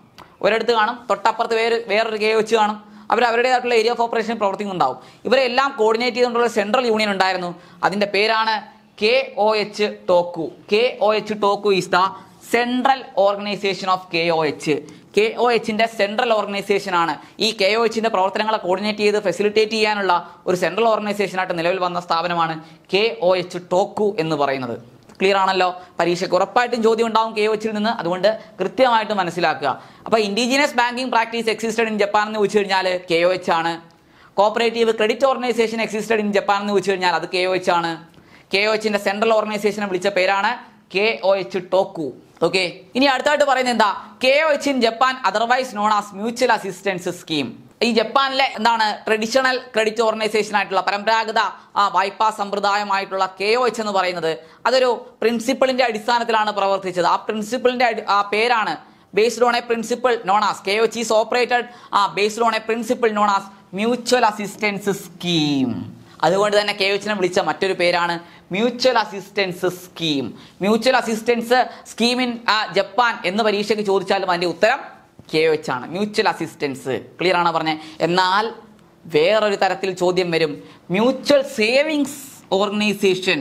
ഒരിടത്ത് കാണും തൊട്ടപ്പുറത്ത് വേറെ വേറൊരു കെ ഒ എച്ച് കാണും അവർ അവരുടേതായിട്ടുള്ള ഏരിയ ഓഫ് ഓപ്പറേഷൻ പ്രവർത്തിക്കുന്നുണ്ടാവും ഇവരെല്ലാം കോർഡിനേറ്റ് ചെയ്തുകൊണ്ടുള്ള സെൻട്രൽ യൂണിയൻ ഉണ്ടായിരുന്നു അതിൻ്റെ പേരാണ് K O H Toku K O H Toku is the central organization of K O H K O എച്ചിൻ്റെ സെൻട്രൽ ആണ് ഈ കെ ഒ എച്ചിൻ്റെ പ്രവർത്തനങ്ങളെ കോർഡിനേറ്റ് ചെയ്ത് ഫെസിലിറ്റേറ്റ് ചെയ്യാനുള്ള ഒരു സെൻട്രൽ ഓർഗനൈസേഷനായിട്ട് നിലവിൽ വന്ന സ്ഥാപനമാണ് കെ ഒ എച്ച് ടോക്കു എന്ന് പറയുന്നത് ക്ലിയർ ആണല്ലോ പരീക്ഷയ്ക്ക് ഉറപ്പായിട്ടും ചോദ്യം ഉണ്ടാവും കെ ഒച്ചിൽ നിന്ന് അതുകൊണ്ട് കൃത്യമായിട്ട് മനസ്സിലാക്കുക അപ്പോൾ indigenous banking practice existed in Japan എന്ന് ചോദിച്ചു കഴിഞ്ഞാൽ കെ ഒ എച്ച് ആണ് cooperative credit organization existed in Japan എന്ന് ചോദിച്ചു കഴിഞ്ഞാൽ അത് കെ ഒ എച്ച് ആണ് കെ ഒ എച്ചിൻ്റെ സെൻട്രൽ ഓർഗനൈസേഷനെ വിളിച്ച പേരാണ് K O H Toku okay ഇനി അടുത്തായിട്ട് പറയുന്നത് എന്താ K O H in Japan otherwise known as mutual assistance scheme ഈ ജപ്പാനിലെ എന്താണ് ട്രഡീഷണൽ ക്രെഡിറ്റ് ഓർഗനൈസേഷൻ ആയിട്ടുള്ള പരമ്പരാഗത വായ്പാ സമ്പ്രദായമായിട്ടുള്ള കെ ഒ എച്ച് എന്ന് പറയുന്നത് അതൊരു പ്രിൻസിപ്പിളിന്റെ അടിസ്ഥാനത്തിലാണ് പ്രവർത്തിച്ചത് ആ പ്രിൻസിപ്പിളിന്റെ ആ പേരാണ് based on a principle known as K O H is operated ah based on a principle known as mutual assistance scheme അതുകൊണ്ട് തന്നെ കെ ഒച്ചിനെ വിളിച്ച മറ്റൊരു പേരാണ് mutual assistance scheme mutual assistance scheme in Japan എന്ന് പരീക്ഷയ്ക്ക് ചോദിച്ചാലും അതിൻ്റെ ഉത്തരം കെ എച്ച് ആണ് മ്യൂച്വൽ അസിസ്റ്റൻസ് ക്ലിയർ ആണോ പറഞ്ഞത് എന്നാൽ വേറൊരു തരത്തിൽ ചോദ്യം വരും mutual savings organization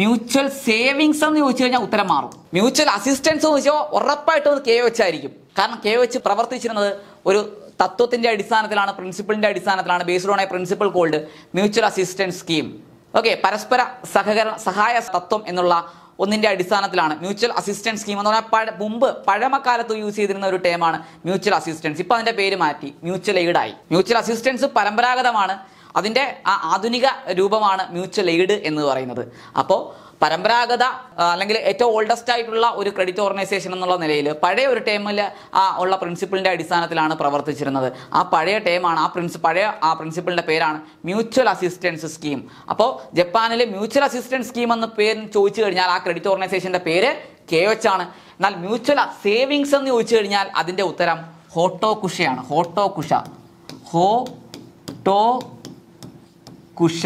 mutual savings എന്ന് ചോദിച്ചു കഴിഞ്ഞാൽ ഉത്തരം മാറും മ്യൂച്വൽ അസിസ്റ്റൻസ് എന്ന് ചോദിച്ചാൽ ഉറപ്പായിട്ടും അത് കെ എച്ച് ആയിരിക്കും കാരണം കെ എച്ച് പ്രവർത്തിച്ചിരുന്നത് ഒരു തത്വത്തിന്റെ അടിസ്ഥാനത്തിലാണ് പ്രിൻസിപ്പിളിന്റെ അടിസ്ഥാനത്തിലാണ് based on a principle called mutual assistance scheme okay പരസ്പര സഹകരണ സഹായ തത്വം എന്നുള്ള ഒന്നിന്റെ അടിസ്ഥാനത്തിലാണ് മ്യൂച്വൽ അസിസ്റ്റൻസ് സ്കീം എന്ന് പറഞ്ഞാൽ മുമ്പ് പഴമക്കാലത്ത് യൂസ് ചെയ്തിരുന്ന ഒരു ടേമാണ് മ്യൂച്വൽ അസിസ്റ്റൻസ് ഇപ്പൊ അതിന്റെ പേര് മാറ്റി മ്യൂച്വൽ എയ്ഡ് ആയി മ്യൂച്വൽ അസിസ്റ്റൻസ് പരമ്പരാഗതമാണ് അതിന്റെ ആ ആധുനിക രൂപമാണ് മ്യൂച്വൽ എയ്ഡ് എന്ന് പറയുന്നത് അപ്പോൾ പരമ്പരാഗത അല്ലെങ്കിൽ ഏറ്റവും ഓൾഡസ്റ്റ് ആയിട്ടുള്ള ഒരു ക്രെഡിറ്റ് ഓർഗനൈസേഷൻ എന്നുള്ള നിലയിൽ പഴയ ഒരു ടേമിൽ ആ ഉള്ള പ്രിൻസിപ്പിളിൻ്റെ അടിസ്ഥാനത്തിലാണ് പ്രവർത്തിച്ചിരുന്നത് ആ പഴയ ടേമാണ് ആ പ്രിൻസി പഴയ ആ പ്രിൻസിപ്പിളിൻ്റെ പേരാണ് മ്യൂച്വൽ അസിസ്റ്റൻസ് സ്കീം അപ്പോൾ ജപ്പാനിലെ മ്യൂച്വൽ അസിസ്റ്റൻസ് സ്കീം എന്ന പേര് ചോദിച്ചു കഴിഞ്ഞാൽ ആ ക്രെഡിറ്റ് ഓർഗനൈസേഷൻ്റെ പേര് കെ എച്ച് ആണ് എന്നാൽ മ്യൂച്വൽ സേവിങ്സ് എന്ന് ചോദിച്ചു കഴിഞ്ഞാൽ അതിൻ്റെ ഉത്തരം ഹോട്ടോ കുഷയാണ് ഹോട്ടോ കുഷ ഹോ ടോ കുഷ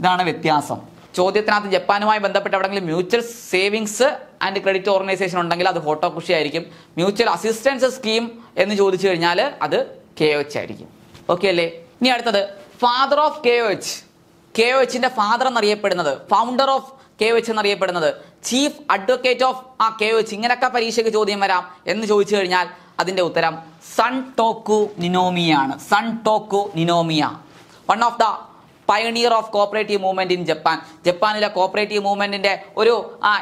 ഇതാണ് വ്യത്യാസം ചോദ്യത്തിനകത്ത് ജപ്പാനുമായി ബന്ധപ്പെട്ട് എവിടെങ്കിലും mutual savings and credit organization ഉണ്ടെങ്കിൽ അത് ഫോട്ടോ ആയിരിക്കും മ്യൂച്വൽ അസിസ്റ്റൻസ് സ്കീം എന്ന് ചോദിച്ചു കഴിഞ്ഞാൽ അത് കെ എച്ച് ആയിരിക്കും ഓക്കെ അല്ലേ ഇനി അടുത്തത് father of K H K എച്ചിന്റെ ഫാദർ എന്നറിയപ്പെടുന്നത് ഫൗണ്ടർ ഓഫ് കെ എച്ച് എന്നറിയപ്പെടുന്നത് chief advocate of ah K H ഇങ്ങനെയൊക്കെ പരീക്ഷയ്ക്ക് ചോദ്യം വരാം എന്ന് ചോദിച്ചു കഴിഞ്ഞാൽ അതിന്റെ ഉത്തരം സൺ ടോക്കു നിനോമിയാണ് Sontoku Ninomiya one of the pioneer of cooperative movement in Japan ജപ്പാനിലെ കോപ്പറേറ്റീവ് മൂവ്മെന്റിന്റെ ഒരു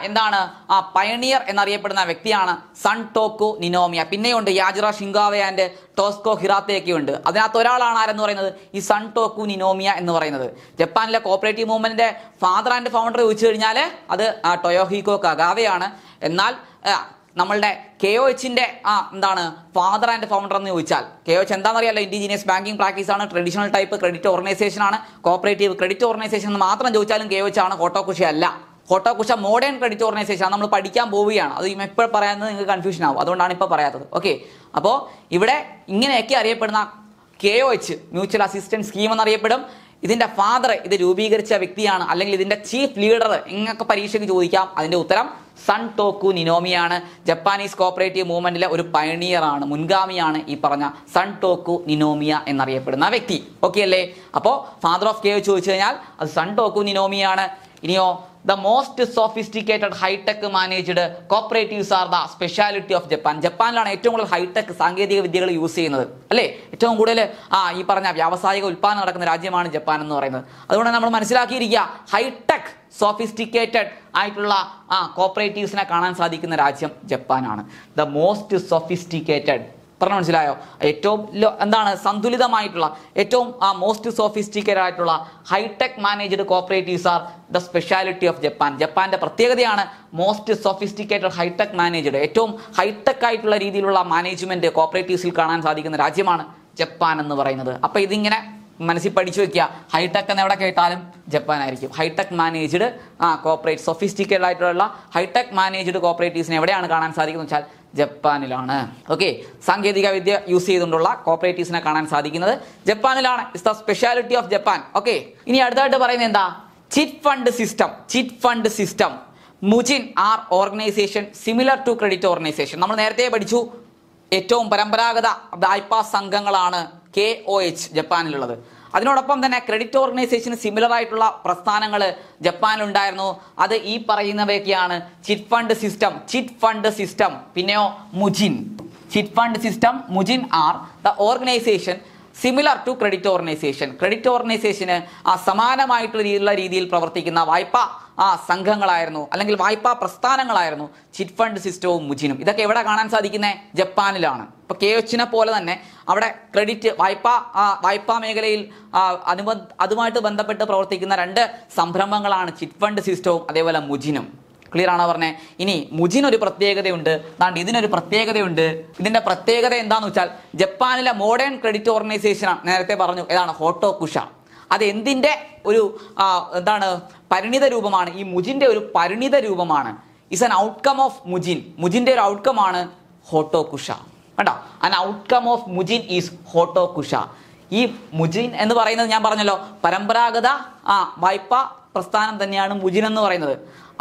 എന്താണ് ആ പയണിയർ എന്നറിയപ്പെടുന്ന വ്യക്തിയാണ് സൺ ടോക്കു നിനോമിയ പിന്നെയുണ്ട് യാജിറ ഷിങ്കാവെ ആൻഡ് ടോസ്കോ ഹിറാത്തയൊക്കെ ഉണ്ട് അതിനകത്ത് ഒരാളാണ് ആരെന്ന് പറയുന്നത് ഈ സൺ ടോക്കു നിനോമിയ എന്ന് പറയുന്നത് ജപ്പാനിലെ കോപ്പറേറ്റീവ് മൂവ്മെന്റിന്റെ ഫാദർ ആൻഡ് ഫൗണ്ടർ ചോദിച്ചു കഴിഞ്ഞാൽ അത് ടൊയോഹിക്കോ കഗാവയാണ് എന്നാൽ നമ്മളുടെ കെ ഒ എച്ചിന്റെ ആ എന്താണ് ഫാദർ ആൻഡ് ഫൗണ്ടർ എന്ന് ചോദിച്ചാൽ കെ ഒ എച്ച് എന്താണെന്നറിയാലോ ഇൻഡിജീനിയസ് ബാങ്കിങ് ആണ് ട്രഡീഷണൽ ടൈപ്പ് ക്രെഡിറ്റ് ഓർഗനൈസേഷൻ ആണ് കോപ്പറേറ്റീവ് ക്രെഡിറ്റ് ഓർഗനൈസേഷൻ എന്ന് മാത്രം ചോദിച്ചാലും കെ ഒ എച്ച് ആണ് കോട്ടോക്കുഷ അല്ല കോട്ടോക്കുഷ മോഡേൺ ക്രെഡിറ്റ് ഓർഗനൈസേഷൻ നമ്മൾ പഠിക്കാൻ പോവുകയാണ് അത് ഇപ്പോൾ പറയാമെന്ന് നിങ്ങൾക്ക് കൺഫ്യൂഷൻ ആവും അതുകൊണ്ടാണ് ഇപ്പോൾ പറയാത്തത് ഓക്കെ അപ്പോൾ ഇവിടെ ഇങ്ങനെയൊക്കെ അറിയപ്പെടുന്ന K O H mutual assistance scheme എന്നറിയപ്പെടും ഇതിൻ്റെ ഫാദർ ഇത് രൂപീകരിച്ച വ്യക്തിയാണ് അല്ലെങ്കിൽ ഇതിൻ്റെ ചീഫ് ലീഡർ എന്നൊക്കെ പരീക്ഷയ്ക്ക് ചോദിക്കാം അതിൻ്റെ ഉത്തരം സൺ ടോക്കു നിനോമിയാണ് ജപ്പാനീസ് കോപ്പറേറ്റീവ് മൂവ്മെൻറ്റിലെ ഒരു പയണിയറാണ് മുൻഗാമിയാണ് ഈ പറഞ്ഞ സൺ ടോക്കു നിനോമിയ എന്നറിയപ്പെടുന്ന വ്യക്തി ഓക്കെ അല്ലേ അപ്പോൾ ഫാദർ ഓഫ് കെ ചോദിച്ചു കഴിഞ്ഞാൽ അത് സൺ ടോക്കു നിനോമിയാണ് ഇനിയോ the most sophisticated high tech managed cooperatives are the speciality of Japan ജപ്പാനിലാണ് ഏറ്റവും കൂടുതൽ ഹൈടെക് സാങ്കേതിക വിദ്യകൾ യൂസ് ചെയ്യുന്നത് അല്ലേ ഏറ്റവും കൂടുതൽ ആ ഈ പറഞ്ഞ വ്യാവസായിക ഉൽപ്പാദനം നടക്കുന്ന രാജ്യമാണ് ജപ്പാൻ എന്ന് പറയുന്നത് അതുകൊണ്ട് നമ്മൾ മനസ്സിലാക്കിയിരിക്കുക ഹൈടെക് സോഫിസ്റ്റിക്കേറ്റഡ് ആയിട്ടുള്ള ആ കോപ്പറേറ്റീവ്സിനെ കാണാൻ സാധിക്കുന്ന രാജ്യം ജപ്പാനാണ് ദ മോസ്റ്റ് സോഫിസ്റ്റിക്കേറ്റഡ് അത്ര മനസ്സിലായോ ഏറ്റവും എന്താണ് സന്തുലിതമായിട്ടുള്ള ഏറ്റവും ആ മോസ്റ്റ് സോഫിസ്റ്റിക്കേറ്റഡ് ആയിട്ടുള്ള high tech managed cooperatives are the speciality of Japan ജപ്പാന്റെ പ്രത്യേകതയാണ് മോസ്റ്റ് സോഫിസ്റ്റിക്കേറ്റഡ് ഹൈടെക് മാനേജ്ഡ് ഏറ്റവും ഹൈടെക് ആയിട്ടുള്ള രീതിയിലുള്ള മാനേജ്മെന്റ് കോപ്പറേറ്റീവ്സിൽ കാണാൻ സാധിക്കുന്ന രാജ്യമാണ് ജപ്പാൻ എന്ന് പറയുന്നത് അപ്പോൾ ഇതിങ്ങനെ മനസ്സിൽ പഠിച്ചു വെക്കുക ഹൈടെക് എന്ന് എവിടെ കേട്ടാലും ജപ്പാൻ ആയിരിക്കും high tech managed ah cooperate sophisticated ആയിട്ടുള്ള ഹൈടെക് മാനേജ്ഡ് കോപ്പറേറ്റീവ്സിനെ എവിടെയാണ് കാണാൻ സാധിക്കുന്നത് വെച്ചാൽ ജപ്പാനിലാണ് ഓക്കെ സാങ്കേതിക വിദ്യ യൂസ് ചെയ്തുകൊണ്ടുള്ള കോപ്പറേറ്റീവ്സിനെ കാണാൻ സാധിക്കുന്നത് ജപ്പാനിലാണ് it's the speciality of Japan okay ഇനി അടുത്തായിട്ട് പറയുന്നത് എന്താ chit fund system chit fund system Mujin are organization similar to credit organization നമ്മൾ നേരത്തെ പഠിച്ചു ഏറ്റവും പരമ്പരാഗത വായ്പാ സംഘങ്ങളാണ് കെ ഒ എച്ച് ജപ്പാനിലുള്ളത് അതിനോടൊപ്പം തന്നെ ക്രെഡിറ്റ് ഓർഗനൈസേഷന് സിമിലർ ആയിട്ടുള്ള പ്രസ്ഥാനങ്ങൾ ജപ്പാനിലുണ്ടായിരുന്നു അത് ഈ പറയുന്നവയൊക്കെയാണ് chit fund system chit fund system പിന്നെയോ Mujin chit fund system Mujin are the organization similar to credit organization credit ഓർഗനൈസേഷന് ആ സമാനമായിട്ടുള്ള രീതിയിൽ പ്രവർത്തിക്കുന്ന വായ്പ ആ സംഘങ്ങളായിരുന്നു അല്ലെങ്കിൽ വായ്പാ പ്രസ്ഥാനങ്ങളായിരുന്നു ചിറ്റ് ഫണ്ട് സിസ്റ്റവും മുജിനും ഇതൊക്കെ എവിടെ കാണാൻ സാധിക്കുന്നത് ജപ്പാനിലാണ് ഇപ്പൊ കെ എച്ചിനെ പോലെ തന്നെ അവിടെ ക്രെഡിറ്റ് വായ്പാ വായ്പാ മേഖലയിൽ അനുബന്ധ അതുമായിട്ട് ബന്ധപ്പെട്ട് പ്രവർത്തിക്കുന്ന രണ്ട് സംരംഭങ്ങളാണ് ചിറ്റ് ഫണ്ട് സിസ്റ്റവും അതേപോലെ മുജിനും ക്ലിയർ ആണോ പറഞ്ഞേ ഇനി മുജിനൊരു പ്രത്യേകതയുണ്ട് അതാണ്ട് ഇതിനൊരു പ്രത്യേകതയുണ്ട് ഇതിന്റെ പ്രത്യേകത എന്താണെന്ന് വെച്ചാൽ ജപ്പാനിലെ മോഡേൺ ക്രെഡിറ്റ് ഓർഗനൈസേഷൻ ആണ് നേരത്തെ പറഞ്ഞു ഏതാണ് ഹോട്ടോ കുഷ അത് എന്തിൻ്റെ ഒരു എന്താണ് പരിണിത രൂപമാണ് ഈ മുജിൻ്റെ ഒരു പരിണിത രൂപമാണ് is an outcome of Mujin മുജിൻ്റെ ഒരു ആണ് ഹോട്ടോ കുഷ കേട്ടോ an outcome of Mujin is Hotokusha ഈ മുജിൻ എന്ന് പറയുന്നത് ഞാൻ പറഞ്ഞല്ലോ പരമ്പരാഗത ആ വായ്പ പ്രസ്ഥാനം തന്നെയാണ് മുജിൻ എന്ന് പറയുന്നത്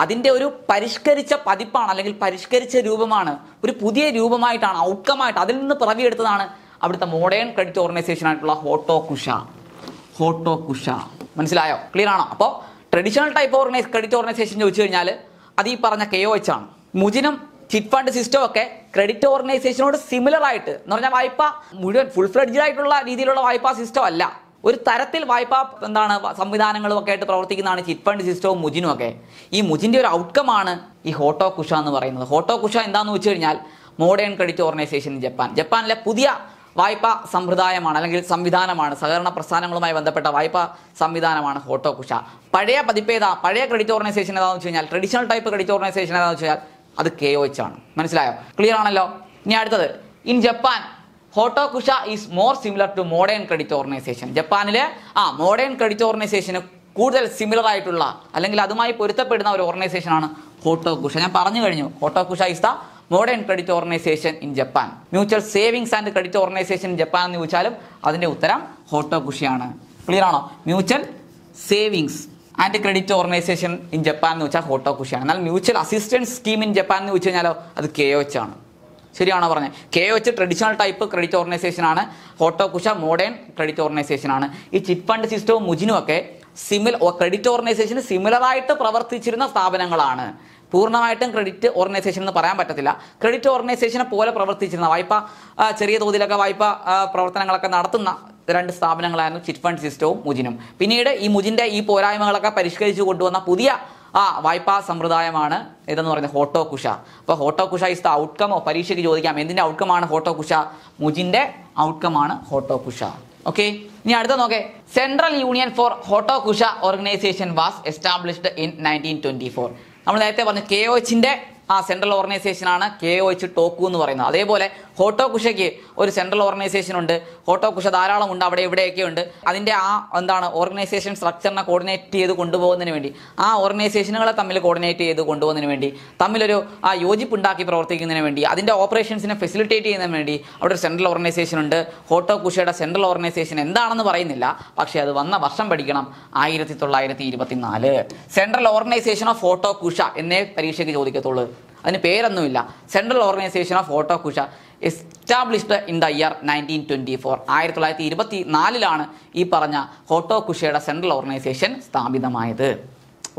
അതിൻ്റെ ഒരു പരിഷ്കരിച്ച പതിപ്പാണ് അല്ലെങ്കിൽ പരിഷ്കരിച്ച രൂപമാണ് ഒരു പുതിയ രൂപമായിട്ടാണ് ഔട്ട്കമായിട്ട് അതിൽ നിന്ന് പിറവിയെടുത്തതാണ് അവിടുത്തെ മോഡേൺ ക്രെഡിറ്റ് ഓർഗനൈസേഷൻ ആയിട്ടുള്ള ഹോട്ടോ കുഷ ഹോട്ടോ കുഷ മനസ്സിലായോ ക്ലിയർ ആണോ അപ്പോൾ traditional type organize credit organization ചോദിച്ചു കഴിഞ്ഞാൽ അത് ഈ പറഞ്ഞ കെ ഒ എച്ച് ആണ് മുജിനും ചിറ്റ് ഫണ്ട് സിസ്റ്റം ഒക്കെ ക്രെഡിറ്റ് ഓർഗനൈസേഷനോട് സിമിലർ ആയിട്ട് എന്ന് പറഞ്ഞാൽ വായ്പ മുഴുവൻ ഫുൾ ഫ്ലഡ്ജ് ആയിട്ടുള്ള രീതിയിലുള്ള വായ്പാ സിസ്റ്റം അല്ല ഒരു തരത്തിൽ വായ്പ എന്താണ് സംവിധാനങ്ങളും ഒക്കെ ആയിട്ട് പ്രവർത്തിക്കുന്നതാണ് ചിറ്റ് ഫണ്ട് സിസ്റ്റവും മുജിനും ഒക്കെ ഈ മുജിൻ്റെ ഒരു ഔട്ട്കമാണ് ഈ ഹോട്ടോ കുഷ എന്ന് പറയുന്നത് ഹോട്ടോ കുഷ എന്താണെന്ന് വെച്ച് കഴിഞ്ഞാൽ മോഡേൺ ക്രെഡിറ്റ് ഓർഗനൈസേഷൻ ജപ്പാൻ ജപ്പാനിലെ പുതിയ വായ്പ സമ്പ്രദായമാണ് അല്ലെങ്കിൽ സംവിധാനമാണ് സഹകരണ പ്രസ്ഥാനങ്ങളുമായി ബന്ധപ്പെട്ട വായ്പ സംവിധാനമാണ് ഹോട്ടോ കുഷ പഴയ പതിപ്പേതാ പഴയ ക്രെഡിറ്റ് ഓർഗനൈസേഷൻ ഏതാണെന്ന് വെച്ച് കഴിഞ്ഞാൽ ട്രഡീഷണൽ ടൈപ്പ് ക്രെഡിറ്റ് ഓർഗനൈസേഷൻ ഏതാണെന്ന് വെച്ചാൽ അത് കെ ഒ എച്ച് ആണ് മനസ്സിലായോ ക്ലിയർ ആണല്ലോ ഇനി അടുത്തത് in Japan Hotokusha is more similar to modern credit organization ജപ്പാനിലെ ആ മോഡേൺ ക്രെഡിറ്റ് ഓർഗനൈസേഷന് കൂടുതൽ സിമിലർ ആയിട്ടുള്ള അല്ലെങ്കിൽ അതുമായി പൊരുത്തപ്പെടുന്ന ഒരു ഓർഗനൈസേഷൻ ആണ് ഹോട്ടോകുഷ ഞാൻ പറഞ്ഞു കഴിഞ്ഞു Hotokusha is the modern credit organization in Japan mutual savings and credit organization in Japan എന്ന് ചോദിച്ചാലും അതിൻ്റെ ഉത്തരം ഹോട്ടോകുഷയാണ് ക്ലിയർ ആണോ mutual savings and credit organization in Japan എന്ന് വെച്ചാൽ ഹോട്ടോകുഷിയാണ് എന്നാൽ mutual assistance scheme in Japan എന്ന് വെച്ച് കഴിഞ്ഞാലോ അത് കെ ഒച്ച് ആണ് ശരിയാണോ പറഞ്ഞത് കെ വെച്ച് ട്രഡീഷണൽ ടൈപ്പ് ക്രെഡിറ്റ് ഓർഗനൈസേഷൻ ഓർഗനൈസേഷനാണ് ഹോട്ടോകുഷ മോഡേൺ ക്രെഡിറ്റ് ഓർഗനൈസേഷൻ ആണ് ഈ ചിറ്റ് ഫണ്ട് സിസ്റ്റവും മുജിനുമൊക്കെ സിമിലർ ക്രെഡിറ്റ് ഓർഗനൈസേഷന് സിമിലറായിട്ട് പ്രവർത്തിച്ചിരുന്ന സ്ഥാപനങ്ങളാണ് പൂർണ്ണമായിട്ടും ക്രെഡിറ്റ് ഓർഗനൈസേഷൻ എന്ന് പറയാൻ പറ്റത്തില്ല ക്രെഡിറ്റ് ഓർഗനൈസേഷനെ പോലെ പ്രവർത്തിച്ചിരുന്ന വായ്പ ചെറിയ തോതിലൊക്കെ വായ്പ പ്രവർത്തനങ്ങളൊക്കെ നടത്തുന്ന രണ്ട് സ്ഥാപനങ്ങളായിരുന്നു ചിറ്റ് ഫണ്ട് സിസ്റ്റവും മുജിനും പിന്നീട് ഈ മുജിൻ്റെ ഈ പോരായ്മകളൊക്കെ പരിഷ്കരിച്ചു കൊണ്ടുവന്ന പുതിയ ആ വായ്പാ സമ്പ്രദായമാണ് ഇതെന്ന് പറയുന്നത് ഹോട്ടോ കുഷ അപ്പോൾ ഹോട്ടോ കുഷ ഇസ് ദ ഔട്ട്കമോ പരീക്ഷയ്ക്ക് ചോദിക്കാം എന്തിൻ്റെ ഔട്ട്കമാണ് ഹോട്ടോ കുഷ മുജിൻ്റെ ഔട്ട്കമാണ് ഹോട്ടോ കുഷ ഓക്കെ ഇനി അടുത്ത നോക്കേ central union for Hotokusha organization was established in nineteen twenty four നമ്മൾ നേരത്തെ പറഞ്ഞ കെ ഒ എച്ചിൻ്റെ ആ സെൻട്രൽ ഓർഗനൈസേഷൻ ആണ് കെ ഒ എച്ച് ടോക്കു എന്ന് പറയുന്നത് അതേപോലെ ഹോട്ടോ കുഷയ്ക്ക് ഒരു സെൻട്രൽ ഓർഗനൈസേഷൻ ഉണ്ട് ഹോട്ടോ കുഷ ധാരാളം ഉണ്ട് അവിടെ ഇവിടെയൊക്കെ ഉണ്ട് അതിൻ്റെ ആ എന്താണ് ഓർഗനൈസേഷൻ സ്ട്രക്ചറിനെ കോർഡിനേറ്റ് ചെയ്ത് കൊണ്ടുപോകുന്നതിന് വേണ്ടി ആ ഓർഗനൈസേഷനുകളെ തമ്മിൽ കോർഡിനേറ്റ് ചെയ്ത് കൊണ്ടുപോകുന്നതിന് വേണ്ടി തമ്മിലൊരു ആ യോജിപ്പ് ഉണ്ടാക്കി പ്രവർത്തിക്കുന്നതിന് വേണ്ടി അതിൻ്റെ ഓപ്പറേഷൻസിനെ ഫെസിലിറ്റേറ്റ് ചെയ്യുന്നതിന് വേണ്ടി അവിടെ ഒരു സെൻട്രൽ ഓർഗനൈസേഷൻ ഉണ്ട് ഹോട്ടോ കുഷയുടെ സെൻട്രൽ ഓർഗനൈസേഷൻ എന്താണെന്ന് പറയുന്നില്ല പക്ഷേ അത് വന്ന വർഷം പഠിക്കണം ആയിരത്തി തൊള്ളായിരത്തി ഇരുപത്തിനാല് central organization of Hotokusha എന്നേ പരീക്ഷയ്ക്ക് ചോദിക്കത്തുള്ളൂ അതിന് പേരൊന്നുമില്ല central organization of Hotokusha established in the year nineteen twenty four ആയിരത്തി തൊള്ളായിരത്തി ഇരുപത്തി നാലിലാണ് ഈ പറഞ്ഞ ഹോട്ടോ കുഷയുടെ സെൻട്രൽ ഓർഗനൈസേഷൻ സ്ഥാപിതമായത്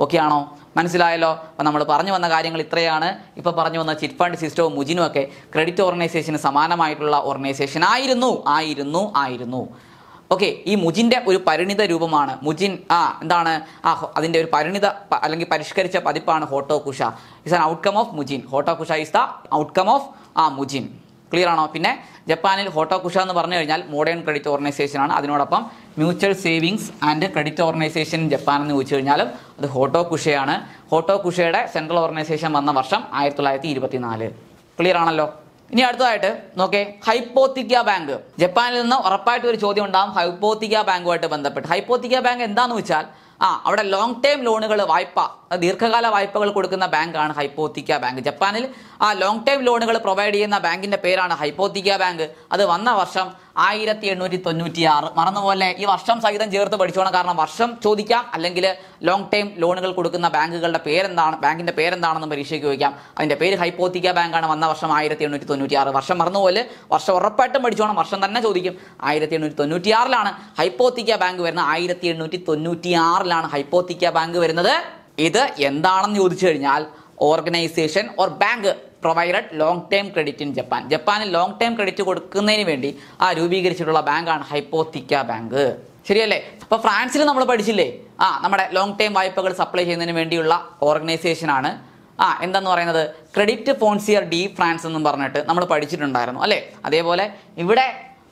ഓക്കെ ആണോ മനസ്സിലായല്ലോ അപ്പോൾ നമ്മൾ പറഞ്ഞു വന്ന കാര്യങ്ങൾ ഇത്രയാണ് ഇപ്പോൾ പറഞ്ഞു വന്ന ചിറ്റ് ഫണ്ട് സിസ്റ്റവും മുജിനും ഒക്കെ ക്രെഡിറ്റ് ഓർഗനൈസേഷന് സമാനമായിട്ടുള്ള ഓർഗനൈസേഷൻ ആയിരുന്നു ആയിരുന്നു ആയിരുന്നു ഓക്കെ ഈ മുജിൻ്റെ ഒരു പരിണിത രൂപമാണ് മുജിൻ ആ എന്താണ് ആ അതിൻ്റെ ഒരു പരിണിത അല്ലെങ്കിൽ പരിഷ്കരിച്ച പതിപ്പാണ് Hotokusha is an outcome of Mujin Hotokusha is the outcome of ah Mujin clear ആണോ പിന്നെ ജപ്പാനിൽ കുഷ എന്ന് പറഞ്ഞു കഴിഞ്ഞാൽ മോഡേൺ ക്രെഡിറ്റ് ഓർഗനൈസേഷൻ ആണ് അതിനോടൊപ്പം mutual savings and credit organization Japan എന്ന് ചോദിച്ചു കഴിഞ്ഞാലും അത് ഹോട്ടോ കുഷയുടെ സെൻട്രൽ ഓർഗനൈസേഷൻ വന്ന വർഷം ആയിരത്തി തൊള്ളായിരത്തി ക്ലിയർ ആണല്ലോ ഇനി അടുത്തതായിട്ട് നോക്കേ ഹൈപ്പോത്തിക്ക ബാങ്ക് ജപ്പാനിൽ നിന്ന് ഉറപ്പായിട്ട് ഒരു ചോദ്യം ഉണ്ടാകും ഹൈപ്പോത്തിക്ക ബാങ്കുമായിട്ട് ബന്ധപ്പെട്ട് ഹൈപ്പോത്തിക്ക ബാങ്ക് എന്താണെന്ന് വെച്ചാൽ ആ അവിടെ ലോങ് ടേം ലോണുകൾ വായ്പ ദീർഘകാല വായ്പകൾ കൊടുക്കുന്ന ബാങ്കാണ് ഹൈപ്പോത്തിക്ക ബാങ്ക് ജപ്പാനിൽ ആ ലോങ് ടേം ലോണുകൾ പ്രൊവൈഡ് ചെയ്യുന്ന ബാങ്കിന്റെ പേരാണ് ഹൈപ്പോത്തിക്ക ബാങ്ക് അത് വന്ന വർഷം ആയിരത്തി എണ്ണൂറ്റി തൊണ്ണൂറ്റി ആറ് മറന്നുപോലെ ഈ വർഷം സഹിതം ചേർത്ത് പഠിച്ചോണം കാരണം വർഷം ചോദിക്കാം അല്ലെങ്കിൽ ലോങ് ടൈം ലോണുകൾ കൊടുക്കുന്ന ബാങ്കുകളുടെ പേരെന്താണ് ബാങ്കിന്റെ പേരെന്താണെന്ന് പരീക്ഷയ്ക്ക് ചോദിക്കാം അതിന്റെ പേര് ഹൈപ്പോത്തിക്ക ബാങ്കാണ് വന്ന വർഷം ആയിരത്തി എണ്ണൂറ്റി തൊണ്ണൂറ്റി ആറ് വർഷം മറന്നുപോലെ വർഷം ഉറപ്പായിട്ടും പഠിച്ചോണം വർഷം തന്നെ ചോദിക്കും ആയിരത്തി എണ്ണൂറ്റി തൊണ്ണൂറ്റി ആറിലാണ് ഹൈപ്പോത്തിക്ക ബാങ്ക് വരുന്നത് ആയിരത്തി എണ്ണൂറ്റി തൊണ്ണൂറ്റി ആറിലാണ് ഹൈപ്പോത്തിക്ക ബാങ്ക് വരുന്നത് ഇത് എന്താണെന്ന് ചോദിച്ചു കഴിഞ്ഞാൽ organization or bank provided long term credit in Japan ജപ്പാനിൽ ലോങ് ടേം ക്രെഡിറ്റ് കൊടുക്കുന്നതിന് വേണ്ടി ആ രൂപീകരിച്ചിട്ടുള്ള ബാങ്കാണ് ഹൈപ്പോത്തിക്ക ബാങ്ക് ശരിയല്ലേ അപ്പോൾ ഫ്രാൻസിൽ നമ്മൾ പഠിച്ചില്ലേ ആ നമ്മുടെ ലോങ് ടേം വായ്പകൾ സപ്ലൈ ചെയ്യുന്നതിന് വേണ്ടിയുള്ള ഓർഗനൈസേഷൻ ആണ് ആ എന്താന്ന് പറയുന്നത് ക്രെഡിറ്റ് ഫോൺസിയർ ഡി ഫ്രാൻസ് എന്നും പറഞ്ഞിട്ട് നമ്മൾ പഠിച്ചിട്ടുണ്ടായിരുന്നു അല്ലേ അതേപോലെ ഇവിടെ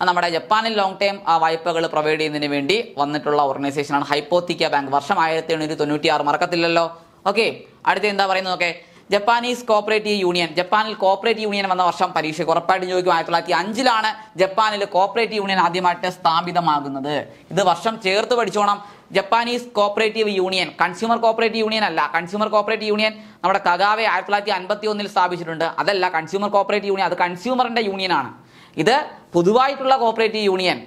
നമ്മുടെ ജപ്പാനിൽ ലോങ് ആ വായ്പകൾ പ്രൊവൈഡ് ചെയ്യുന്നതിന് വേണ്ടി വന്നിട്ടുള്ള ഓർഗനൈസേഷനാണ് ഹൈപ്പോത്തിക്ക ബാങ്ക് വർഷം ആയിരത്തി എണ്ണൂറ്റി തൊണ്ണൂറ്റി ആറ് മറക്കത്തില്ലല്ലോ ഓക്കെ അടുത്ത എന്താ പറയുന്നത് ഓക്കെ ജപ്പാനീസ് കോപ്പറേറ്റീവ് യൂണിയൻ ജപ്പാനിൽ കോപ്പറേറ്റീവ് യൂണിയൻ വന്ന വർഷം പരീക്ഷ ഉറപ്പായിട്ടും ചോദിക്കും ആയിരത്തി തൊള്ളായിരത്തി അഞ്ചിലാണ് ജപ്പാനിൽ കോപ്പറേറ്റീവ് യൂണിയൻ ആദ്യമായിട്ട് സ്ഥാപിതമാകുന്നത് ഇത് വർഷം ചേർത്ത് പഠിച്ചോണം Japanese cooperative union consumer cooperative union അല്ല കൺസ്യൂമർ കോപ്പറേറ്റീവ് യൂണിയൻ നമ്മുടെ കഗാവെ ആയിരത്തി തൊള്ളായിരത്തി അൻപത്തി ഒന്നിൽ സ്ഥാപിച്ചിട്ടുണ്ട് അതല്ല കൺസ്യൂമർ കോപ്പറേറ്റീവ് യൂണിയൻ അത് കൺസ്യൂമറിന്റെ യൂണിയനാണ് ഇത് പൊതുവായിട്ടുള്ള കോപ്പറേറ്റീവ് യൂണിയൻ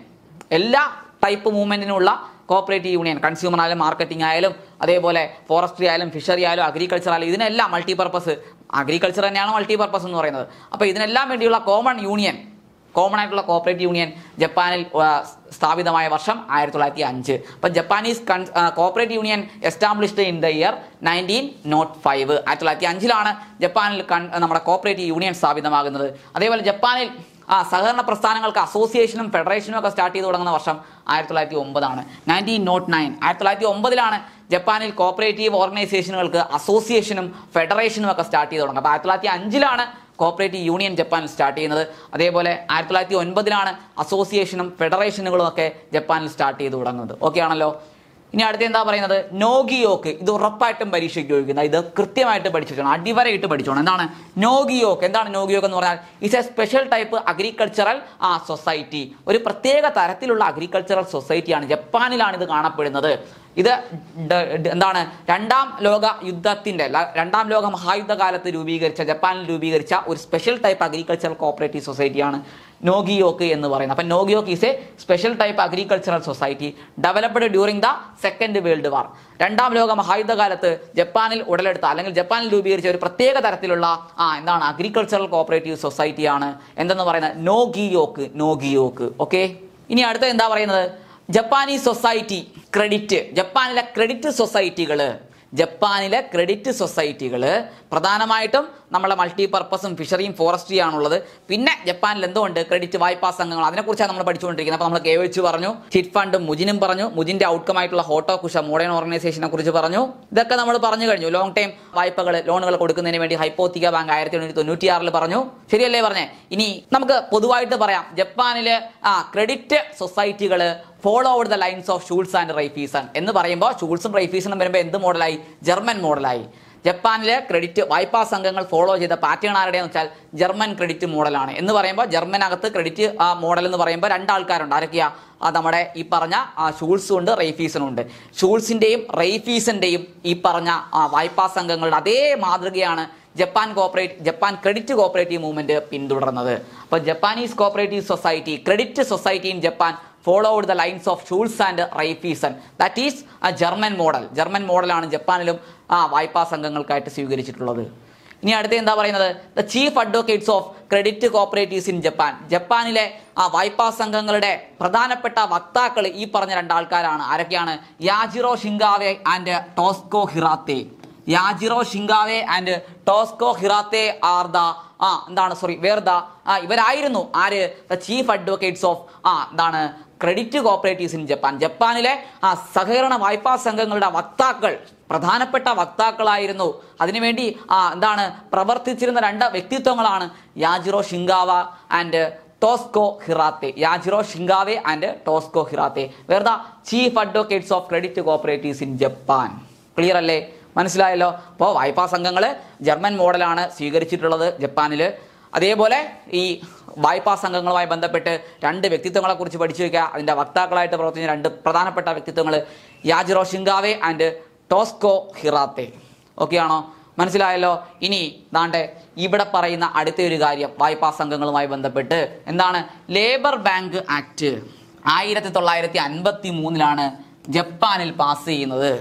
എല്ലാ ടൈപ്പ് മൂവ്മെന്റിനുള്ള കോപ്പറേറ്റീവ് യൂണിയൻ കൺസ്യൂമർ ആയാലും മാർക്കറ്റിംഗ് ആയാലും അതേപോലെ ഫോറസ്ട്രി ആയാലും ഫിഷറി ആയാലും അഗ്രികൾച്ചർ ആയാലും ഇതിനെല്ലാം മൾട്ടിപർപ്പസ് അഗ്രികൾച്ചർ തന്നെയാണ് മൾട്ടിപർപ്പസ് എന്ന് പറയുന്നത് അപ്പോൾ ഇതിനെല്ലാം വേണ്ടിയുള്ള കോമൺ യൂണിയൻ കോമൺ ആയിട്ടുള്ള കോപ്പറേറ്റീവ് യൂണിയൻ ജപ്പാനിൽ സ്ഥാപിതമായ വർഷം ആയിരത്തി തൊള്ളായിരത്തി അഞ്ച് അപ്പം Japanese con cooperative union established in the year nineteen nought five ആയിരത്തി തൊള്ളായിരത്തി അഞ്ചിലാണ് ജപ്പാനിൽ നമ്മുടെ കോപ്പറേറ്റീവ് യൂണിയൻ സ്ഥാപിതമാകുന്നത് അതേപോലെ ജപ്പാനിൽ ആ സഹകരണ പ്രസ്ഥാനങ്ങൾക്ക് അസോസിയേഷനും ഫെഡറേഷനും ഒക്കെ സ്റ്റാർട്ട് ചെയ്ത് തുടങ്ങുന്ന വർഷം ആയിരത്തി തൊള്ളായിരത്തി ഒമ്പതാണ് നയൻറ്റീൻ നോട്ട് oh നയൻ ആയിരത്തി തൊള്ളായിരത്തി ഒമ്പതിലാണ് ജപ്പാനിൽ കോപ്പറേറ്റീവ് ഓർഗനൈസേഷനുകൾക്ക് അസോസിയേഷനും ഫെഡറേഷനും ഒക്കെ സ്റ്റാർട്ട് ചെയ്ത് തുടങ്ങുന്നത് അപ്പോൾ ആയിരത്തി തൊള്ളായിരത്തി അഞ്ചിലാണ് കോപ്പറേറ്റീവ് യൂണിയൻ ജപ്പാനിൽ സ്റ്റാർട്ട് ചെയ്യുന്നത് അതേപോലെ ആയിരത്തി തൊള്ളായിരത്തി ഒൻപതിലാണ് അസോസിയേഷനും ഫെഡറേഷനുകളും ഒക്കെ ജപ്പാനിൽ സ്റ്റാർട്ട് ചെയ്ത് തുടങ്ങുന്നത് ഓക്കെ ആണല്ലോ ഇനി അടുത്ത് എന്താ പറയുന്നത് നോഗിയോക്ക് ഇത് ഉറപ്പായിട്ടും പരീക്ഷയ്ക്ക് ഒഴിക്കുന്ന ഇത് കൃത്യമായിട്ട് പഠിച്ചിരിക്കണം അടിവരയിട്ട് പഠിച്ചോണം എന്താണ് നോഗിയോക്ക് എന്താണ് നോഗിയോക്ക് എന്ന് പറഞ്ഞാൽ it's a special type agricultural ah society ഒരു പ്രത്യേക തരത്തിലുള്ള അഗ്രികൾച്ചറൽ സൊസൈറ്റിയാണ് ജപ്പാനിലാണ് ഇത് കാണപ്പെടുന്നത് ഇത് എന്താണ് രണ്ടാം ലോക യുദ്ധത്തിന്റെ രണ്ടാം ലോക മഹായുദ്ധകാലത്ത് രൂപീകരിച്ച ജപ്പാനിൽ രൂപീകരിച്ച ഒരു സ്പെഷ്യൽ ടൈപ്പ് അഗ്രികൾച്ചറൽ കോപ്പറേറ്റീവ് സൊസൈറ്റിയാണ് നോഗിയോക്ക് എന്ന് പറയുന്നത് അപ്പം നോഗിയോക്ക് is a special type agricultural society developed during the second world war രണ്ടാം ലോക മഹായുദ്ധകാലത്ത് ജപ്പാനിൽ ഉടലെടുത്ത അല്ലെങ്കിൽ ജപ്പാനിൽ രൂപീകരിച്ച ഒരു പ്രത്യേക തരത്തിലുള്ള ആ എന്താണ് അഗ്രികൾച്ചറൽ കോപ്പറേറ്റീവ് സൊസൈറ്റിയാണ് എന്തെന്ന് പറയുന്നത് നോഗിയോക്ക് നോഗിയോക്ക് ഓക്കെ ഇനി അടുത്ത എന്താ പറയുന്നത് ജപ്പാനീസ് സൊസൈറ്റി ക്രെഡിറ്റ് ജപ്പാനിലെ ക്രെഡിറ്റ് സൊസൈറ്റികൾ ജപ്പാനിലെ ക്രെഡിറ്റ് സൊസൈറ്റികൾ പ്രധാനമായിട്ടും നമ്മളെ മൾട്ടിപർപ്പസും ഫിഷറിയും ആണുള്ളത് പിന്നെ ജപ്പാനിൽ എന്തുകൊണ്ട് ക്രെഡിറ്റ് വായ്പാ സംഘങ്ങൾ അതിനെക്കുറിച്ചാണ് നമ്മൾ പഠിച്ചുകൊണ്ടിരിക്കുന്നത് അപ്പോൾ നമ്മൾ കെ വെച്ച് പറഞ്ഞു ചിറ്റ് ഫണ്ടും മുജിനും പറഞ്ഞു മുജിന്റെ ഔട്ട്കം ആയിട്ടുള്ള ഹോട്ടോ കുഷ മോഡേൺ ഓർഗനൈസേഷനെ കുറിച്ച് പറഞ്ഞു ഇതൊക്കെ നമ്മൾ പറഞ്ഞു കഴിഞ്ഞു ലോങ് ടൈം വായ്പകൾ ലോണുകൾ കൊടുക്കുന്നതിന് വേണ്ടി ഹൈപ്പോത്തിക ബാങ്ക് ആയിരത്തി എണ്ണൂറ്റി തൊണ്ണൂറ്റിയാറിൽ പറഞ്ഞു ശരിയല്ലേ പറഞ്ഞേ ഇനി നമുക്ക് പൊതുവായിട്ട് പറയാം ജപ്പാനിലെ ആ ക്രെഡിറ്റ് സൊസൈറ്റികൾ follow out the lines of Schulze and Raiffeisen എന്ന് പറയുമ്പോൾ ഷൂൾസും റൈഫീസണും വരുമ്പോൾ എന്ത് മോഡലായി ജർമ്മൻ മോഡലായി ജപ്പാനിലെ ക്രെഡിറ്റ് വായ്പാ സംഘങ്ങൾ ഫോളോ ചെയ്ത പാറ്റേൺ ആരുടെയെന്ന് വെച്ചാൽ ജർമ്മൻ ക്രെഡിറ്റ് മോഡലാണ് എന്ന് പറയുമ്പോൾ ജർമ്മനകത്ത് ക്രെഡിറ്റ് മോഡൽ എന്ന് പറയുമ്പോൾ രണ്ടാൾക്കാരുണ്ട് ആരൊക്കെയാ നമ്മുടെ ഈ പറഞ്ഞ ഷൂൾസും ഉണ്ട് റെയ്ഫീസനും ഉണ്ട് ഷൂൾസിൻ്റെയും റെയ്ഫീസിൻ്റെയും ഈ പറഞ്ഞ വായ്പാ സംഘങ്ങളുടെ അതേ മാതൃകയാണ് Japan cooperate Japan credit cooperative movement പിന്തുടർന്നത് അപ്പോൾ Japanese cooperative society credit society in Japan followed the lines of Schulze and Raiffeisen that is a German model German മോഡലാണ് ജപ്പാനിലും ആ വായ്പാ സംഘങ്ങൾക്കായിട്ട് സ്വീകരിച്ചിട്ടുള്ളത് ഇനി അടുത്ത എന്താ പറയുന്നത് the chief advocates of credit cooperatives in Japan ജപ്പാനിലെ ആ വായ്പാ സംഘങ്ങളുടെ പ്രധാനപ്പെട്ട വക്താക്കൾ ഈ പറഞ്ഞ രണ്ടാൾക്കാരാണ് ആരൊക്കെയാണ് Yajiro Shinagawa and Tosuke Hirata Yajiro Shinagawa and Tosuke Hirata are the ah എന്താണ് സോറി വേർദ ആ ഇവരായിരുന്നു ആര് ദ ചീഫ് അഡ്വക്കേറ്റ്സ് ഓഫ് ആ എന്താണ് ക്രെഡിറ്റ് കോപ്പറേറ്റീവ്സ് ഇൻ ജപ്പാൻ ജപ്പാനിലെ ആ സഹകരണ വായ്പാ സംഘങ്ങളുടെ വക്താക്കൾ പ്രധാനപ്പെട്ട വക്താക്കളായിരുന്നു അതിനുവേണ്ടി ആ എന്താണ് പ്രവർത്തിച്ചിരുന്ന രണ്ട് വ്യക്തിത്വങ്ങളാണ് Yajiro Shinagawa and Tosuke Hirata Yajiro Shinagawa and Tosuke Hirata were the chief advocates of credit cooperatives in Japan clear അല്ലേ മനസ്സിലായല്ലോ അപ്പോൾ വായ്പാ സംഘങ്ങൾ ജർമ്മൻ മോഡലാണ് സ്വീകരിച്ചിട്ടുള്ളത് ജപ്പാനിൽ അതേപോലെ ഈ വായ്പാ സംഘങ്ങളുമായി ബന്ധപ്പെട്ട് രണ്ട് വ്യക്തിത്വങ്ങളെക്കുറിച്ച് പഠിച്ചു വയ്ക്കുക അതിൻ്റെ വക്താക്കളായിട്ട് പ്രവർത്തിച്ച രണ്ട് പ്രധാനപ്പെട്ട വ്യക്തിത്വങ്ങൾ യാജിറോ ഷിങ്കാവേ ആൻഡ് ടോസ്കോ ഹിറാത്തെ ഓക്കെ ആണോ മനസ്സിലായല്ലോ ഇനി ദാണ്ടെ ഇവിടെ പറയുന്ന അടുത്തൊരു കാര്യം വായ്പാ സംഘങ്ങളുമായി ബന്ധപ്പെട്ട് എന്താണ് ലേബർ ബാങ്ക് ആക്ട് ആയിരത്തി തൊള്ളായിരത്തി അൻപത്തി മൂന്നിലാണ് ജപ്പാനിൽ പാസ് ചെയ്യുന്നത്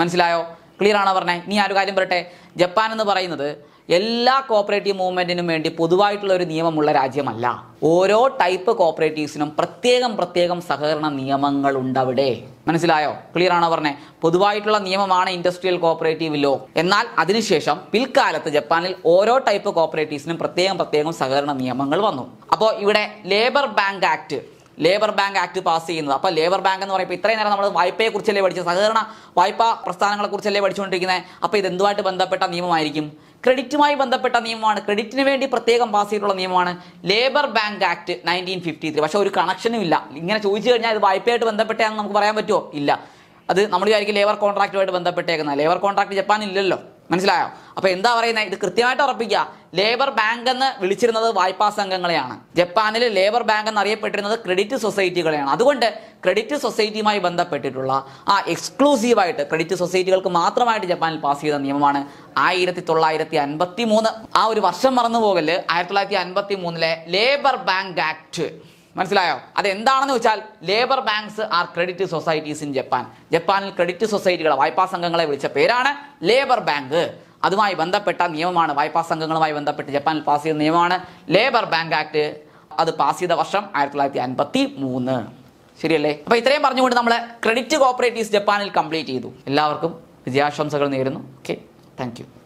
മനസ്സിലായോ ക്ലിയർ ആണോ പറഞ്ഞത് ഇനി ആ ഒരു കാര്യം പറയട്ടെ ജപ്പാൻ എന്ന് പറയുന്നത് എല്ലാ കോപ്പറേറ്റീവ് മൂവ്മെന്റിനും വേണ്ടി പൊതുവായിട്ടുള്ള ഒരു നിയമമുള്ള രാജ്യമല്ല ഓരോ ടൈപ്പ് കോപ്പറേറ്റീവ്സിനും പ്രത്യേകം പ്രത്യേകം സഹകരണ നിയമങ്ങൾ ഉണ്ടവിടെ മനസ്സിലായോ ക്ലിയർ ആണോ പറഞ്ഞേ പൊതുവായിട്ടുള്ള നിയമമാണ് ഇൻഡസ്ട്രിയൽ കോപ്പറേറ്റീവ് ലോ എന്നാൽ അതിനുശേഷം പിൽക്കാലത്ത് ജപ്പാനിൽ ഓരോ ടൈപ്പ് കോപ്പറേറ്റീവ്സിനും പ്രത്യേകം പ്രത്യേകം സഹകരണ നിയമങ്ങൾ വന്നു അപ്പോൾ ഇവിടെ labour bank act labour bank act pass ചെയ്യുന്നത് അപ്പോൾ ലേബർ ബാങ്ക് എന്ന് പറയുമ്പോൾ ഇത്രയും നേരം നമ്മൾ കുറിച്ചല്ലേ പഠിച്ചത് സഹകരണ വായ്പാ പ്രസ്ഥാനങ്ങളെക്കുറിച്ചല്ലേ പഠിച്ചുകൊണ്ടിരിക്കുന്നത് അപ്പോൾ ഇത് എന്തുമായിട്ട് ബന്ധപ്പെട്ട നിയമമായിരിക്കും ക്രെഡിറ്റുമായി ബന്ധപ്പെട്ട നിയമമാണ് ക്രെഡിറ്റിന് വേണ്ടി പ്രത്യേകം പാസ് ചെയ്തിട്ടുള്ള നിയമമാണ് labour bank act nineteen fifty three പക്ഷേ ഒരു കണക്ഷനും ഇല്ല ഇങ്ങനെ ചോദിച്ചു കഴിഞ്ഞാൽ ഇത് വായ്പയായിട്ട് ബന്ധപ്പെട്ടാന്ന് നമുക്ക് പറയാൻ പറ്റുമോ ഇല്ല അത് നമ്മൾ വിചാരിക്കും ലേബർ കോൺട്രാക്റ്റുമായിട്ട് ബന്ധപ്പെട്ടേക്കുന്നത് ലേബർ കോൺട്രാക്ട് ജപ്പാനില്ലല്ലോ മനസ്സിലായോ അപ്പോൾ എന്താ പറയുന്നത് ഇത് കൃത്യമായിട്ട് ഉറപ്പിക്കുക ലേബർ ബാങ്ക് എന്ന് വിളിച്ചിരുന്നത് വായ്പാ സംഘങ്ങളെയാണ് ജപ്പാനിൽ ലേബർ ബാങ്ക് എന്ന് അറിയപ്പെട്ടിരുന്നത് ക്രെഡിറ്റ് സൊസൈറ്റികളെയാണ് അതുകൊണ്ട് ക്രെഡിറ്റ് സൊസൈറ്റിയുമായി ബന്ധപ്പെട്ടിട്ടുള്ള ആ എക്സ്ക്ലൂസീവായിട്ട് ക്രെഡിറ്റ് സൊസൈറ്റികൾക്ക് മാത്രമായിട്ട് ജപ്പാനിൽ പാസ് ചെയ്ത നിയമമാണ് ആയിരത്തി തൊള്ളായിരത്തി അൻപത്തി മൂന്ന് ആ ഒരു വർഷം മറന്നു പോകല് ആയിരത്തി തൊള്ളായിരത്തി അൻപത്തി മൂന്നിലെ ലേബർ ബാങ്ക് ആക്ട് മനസ്സിലായോ അതെന്താണെന്ന് വെച്ചാൽ labour banks are credit societies in Japan ജപ്പാനിൽ ക്രെഡിറ്റ് സൊസൈറ്റികളെ വായ്പാ സംഘങ്ങളെ വിളിച്ച പേരാണ് ലേബർ ബാങ്ക് അതുമായി ബന്ധപ്പെട്ട നിയമമാണ് വായ്പാ സംഘങ്ങളുമായി ബന്ധപ്പെട്ട് ജപ്പാനിൽ പാസ് ചെയ്ത നിയമമാണ് ലേബർ ബാങ്ക് ആക്ട് അത് പാസ് ചെയ്ത വർഷം ആയിരത്തി തൊള്ളായിരത്തി അൻപത്തി മൂന്ന് ശരിയല്ലേ അപ്പൊ ഇത്രയും പറഞ്ഞുകൊണ്ട് നമ്മൾ ക്രെഡിറ്റ് കോപ്പറേറ്റീവ്സ് ജപ്പാനിൽ കംപ്ലീറ്റ് ചെയ്തു എല്ലാവർക്കും വിജയാശംസകൾ നേരുന്നു ഓക്കെ താങ്ക്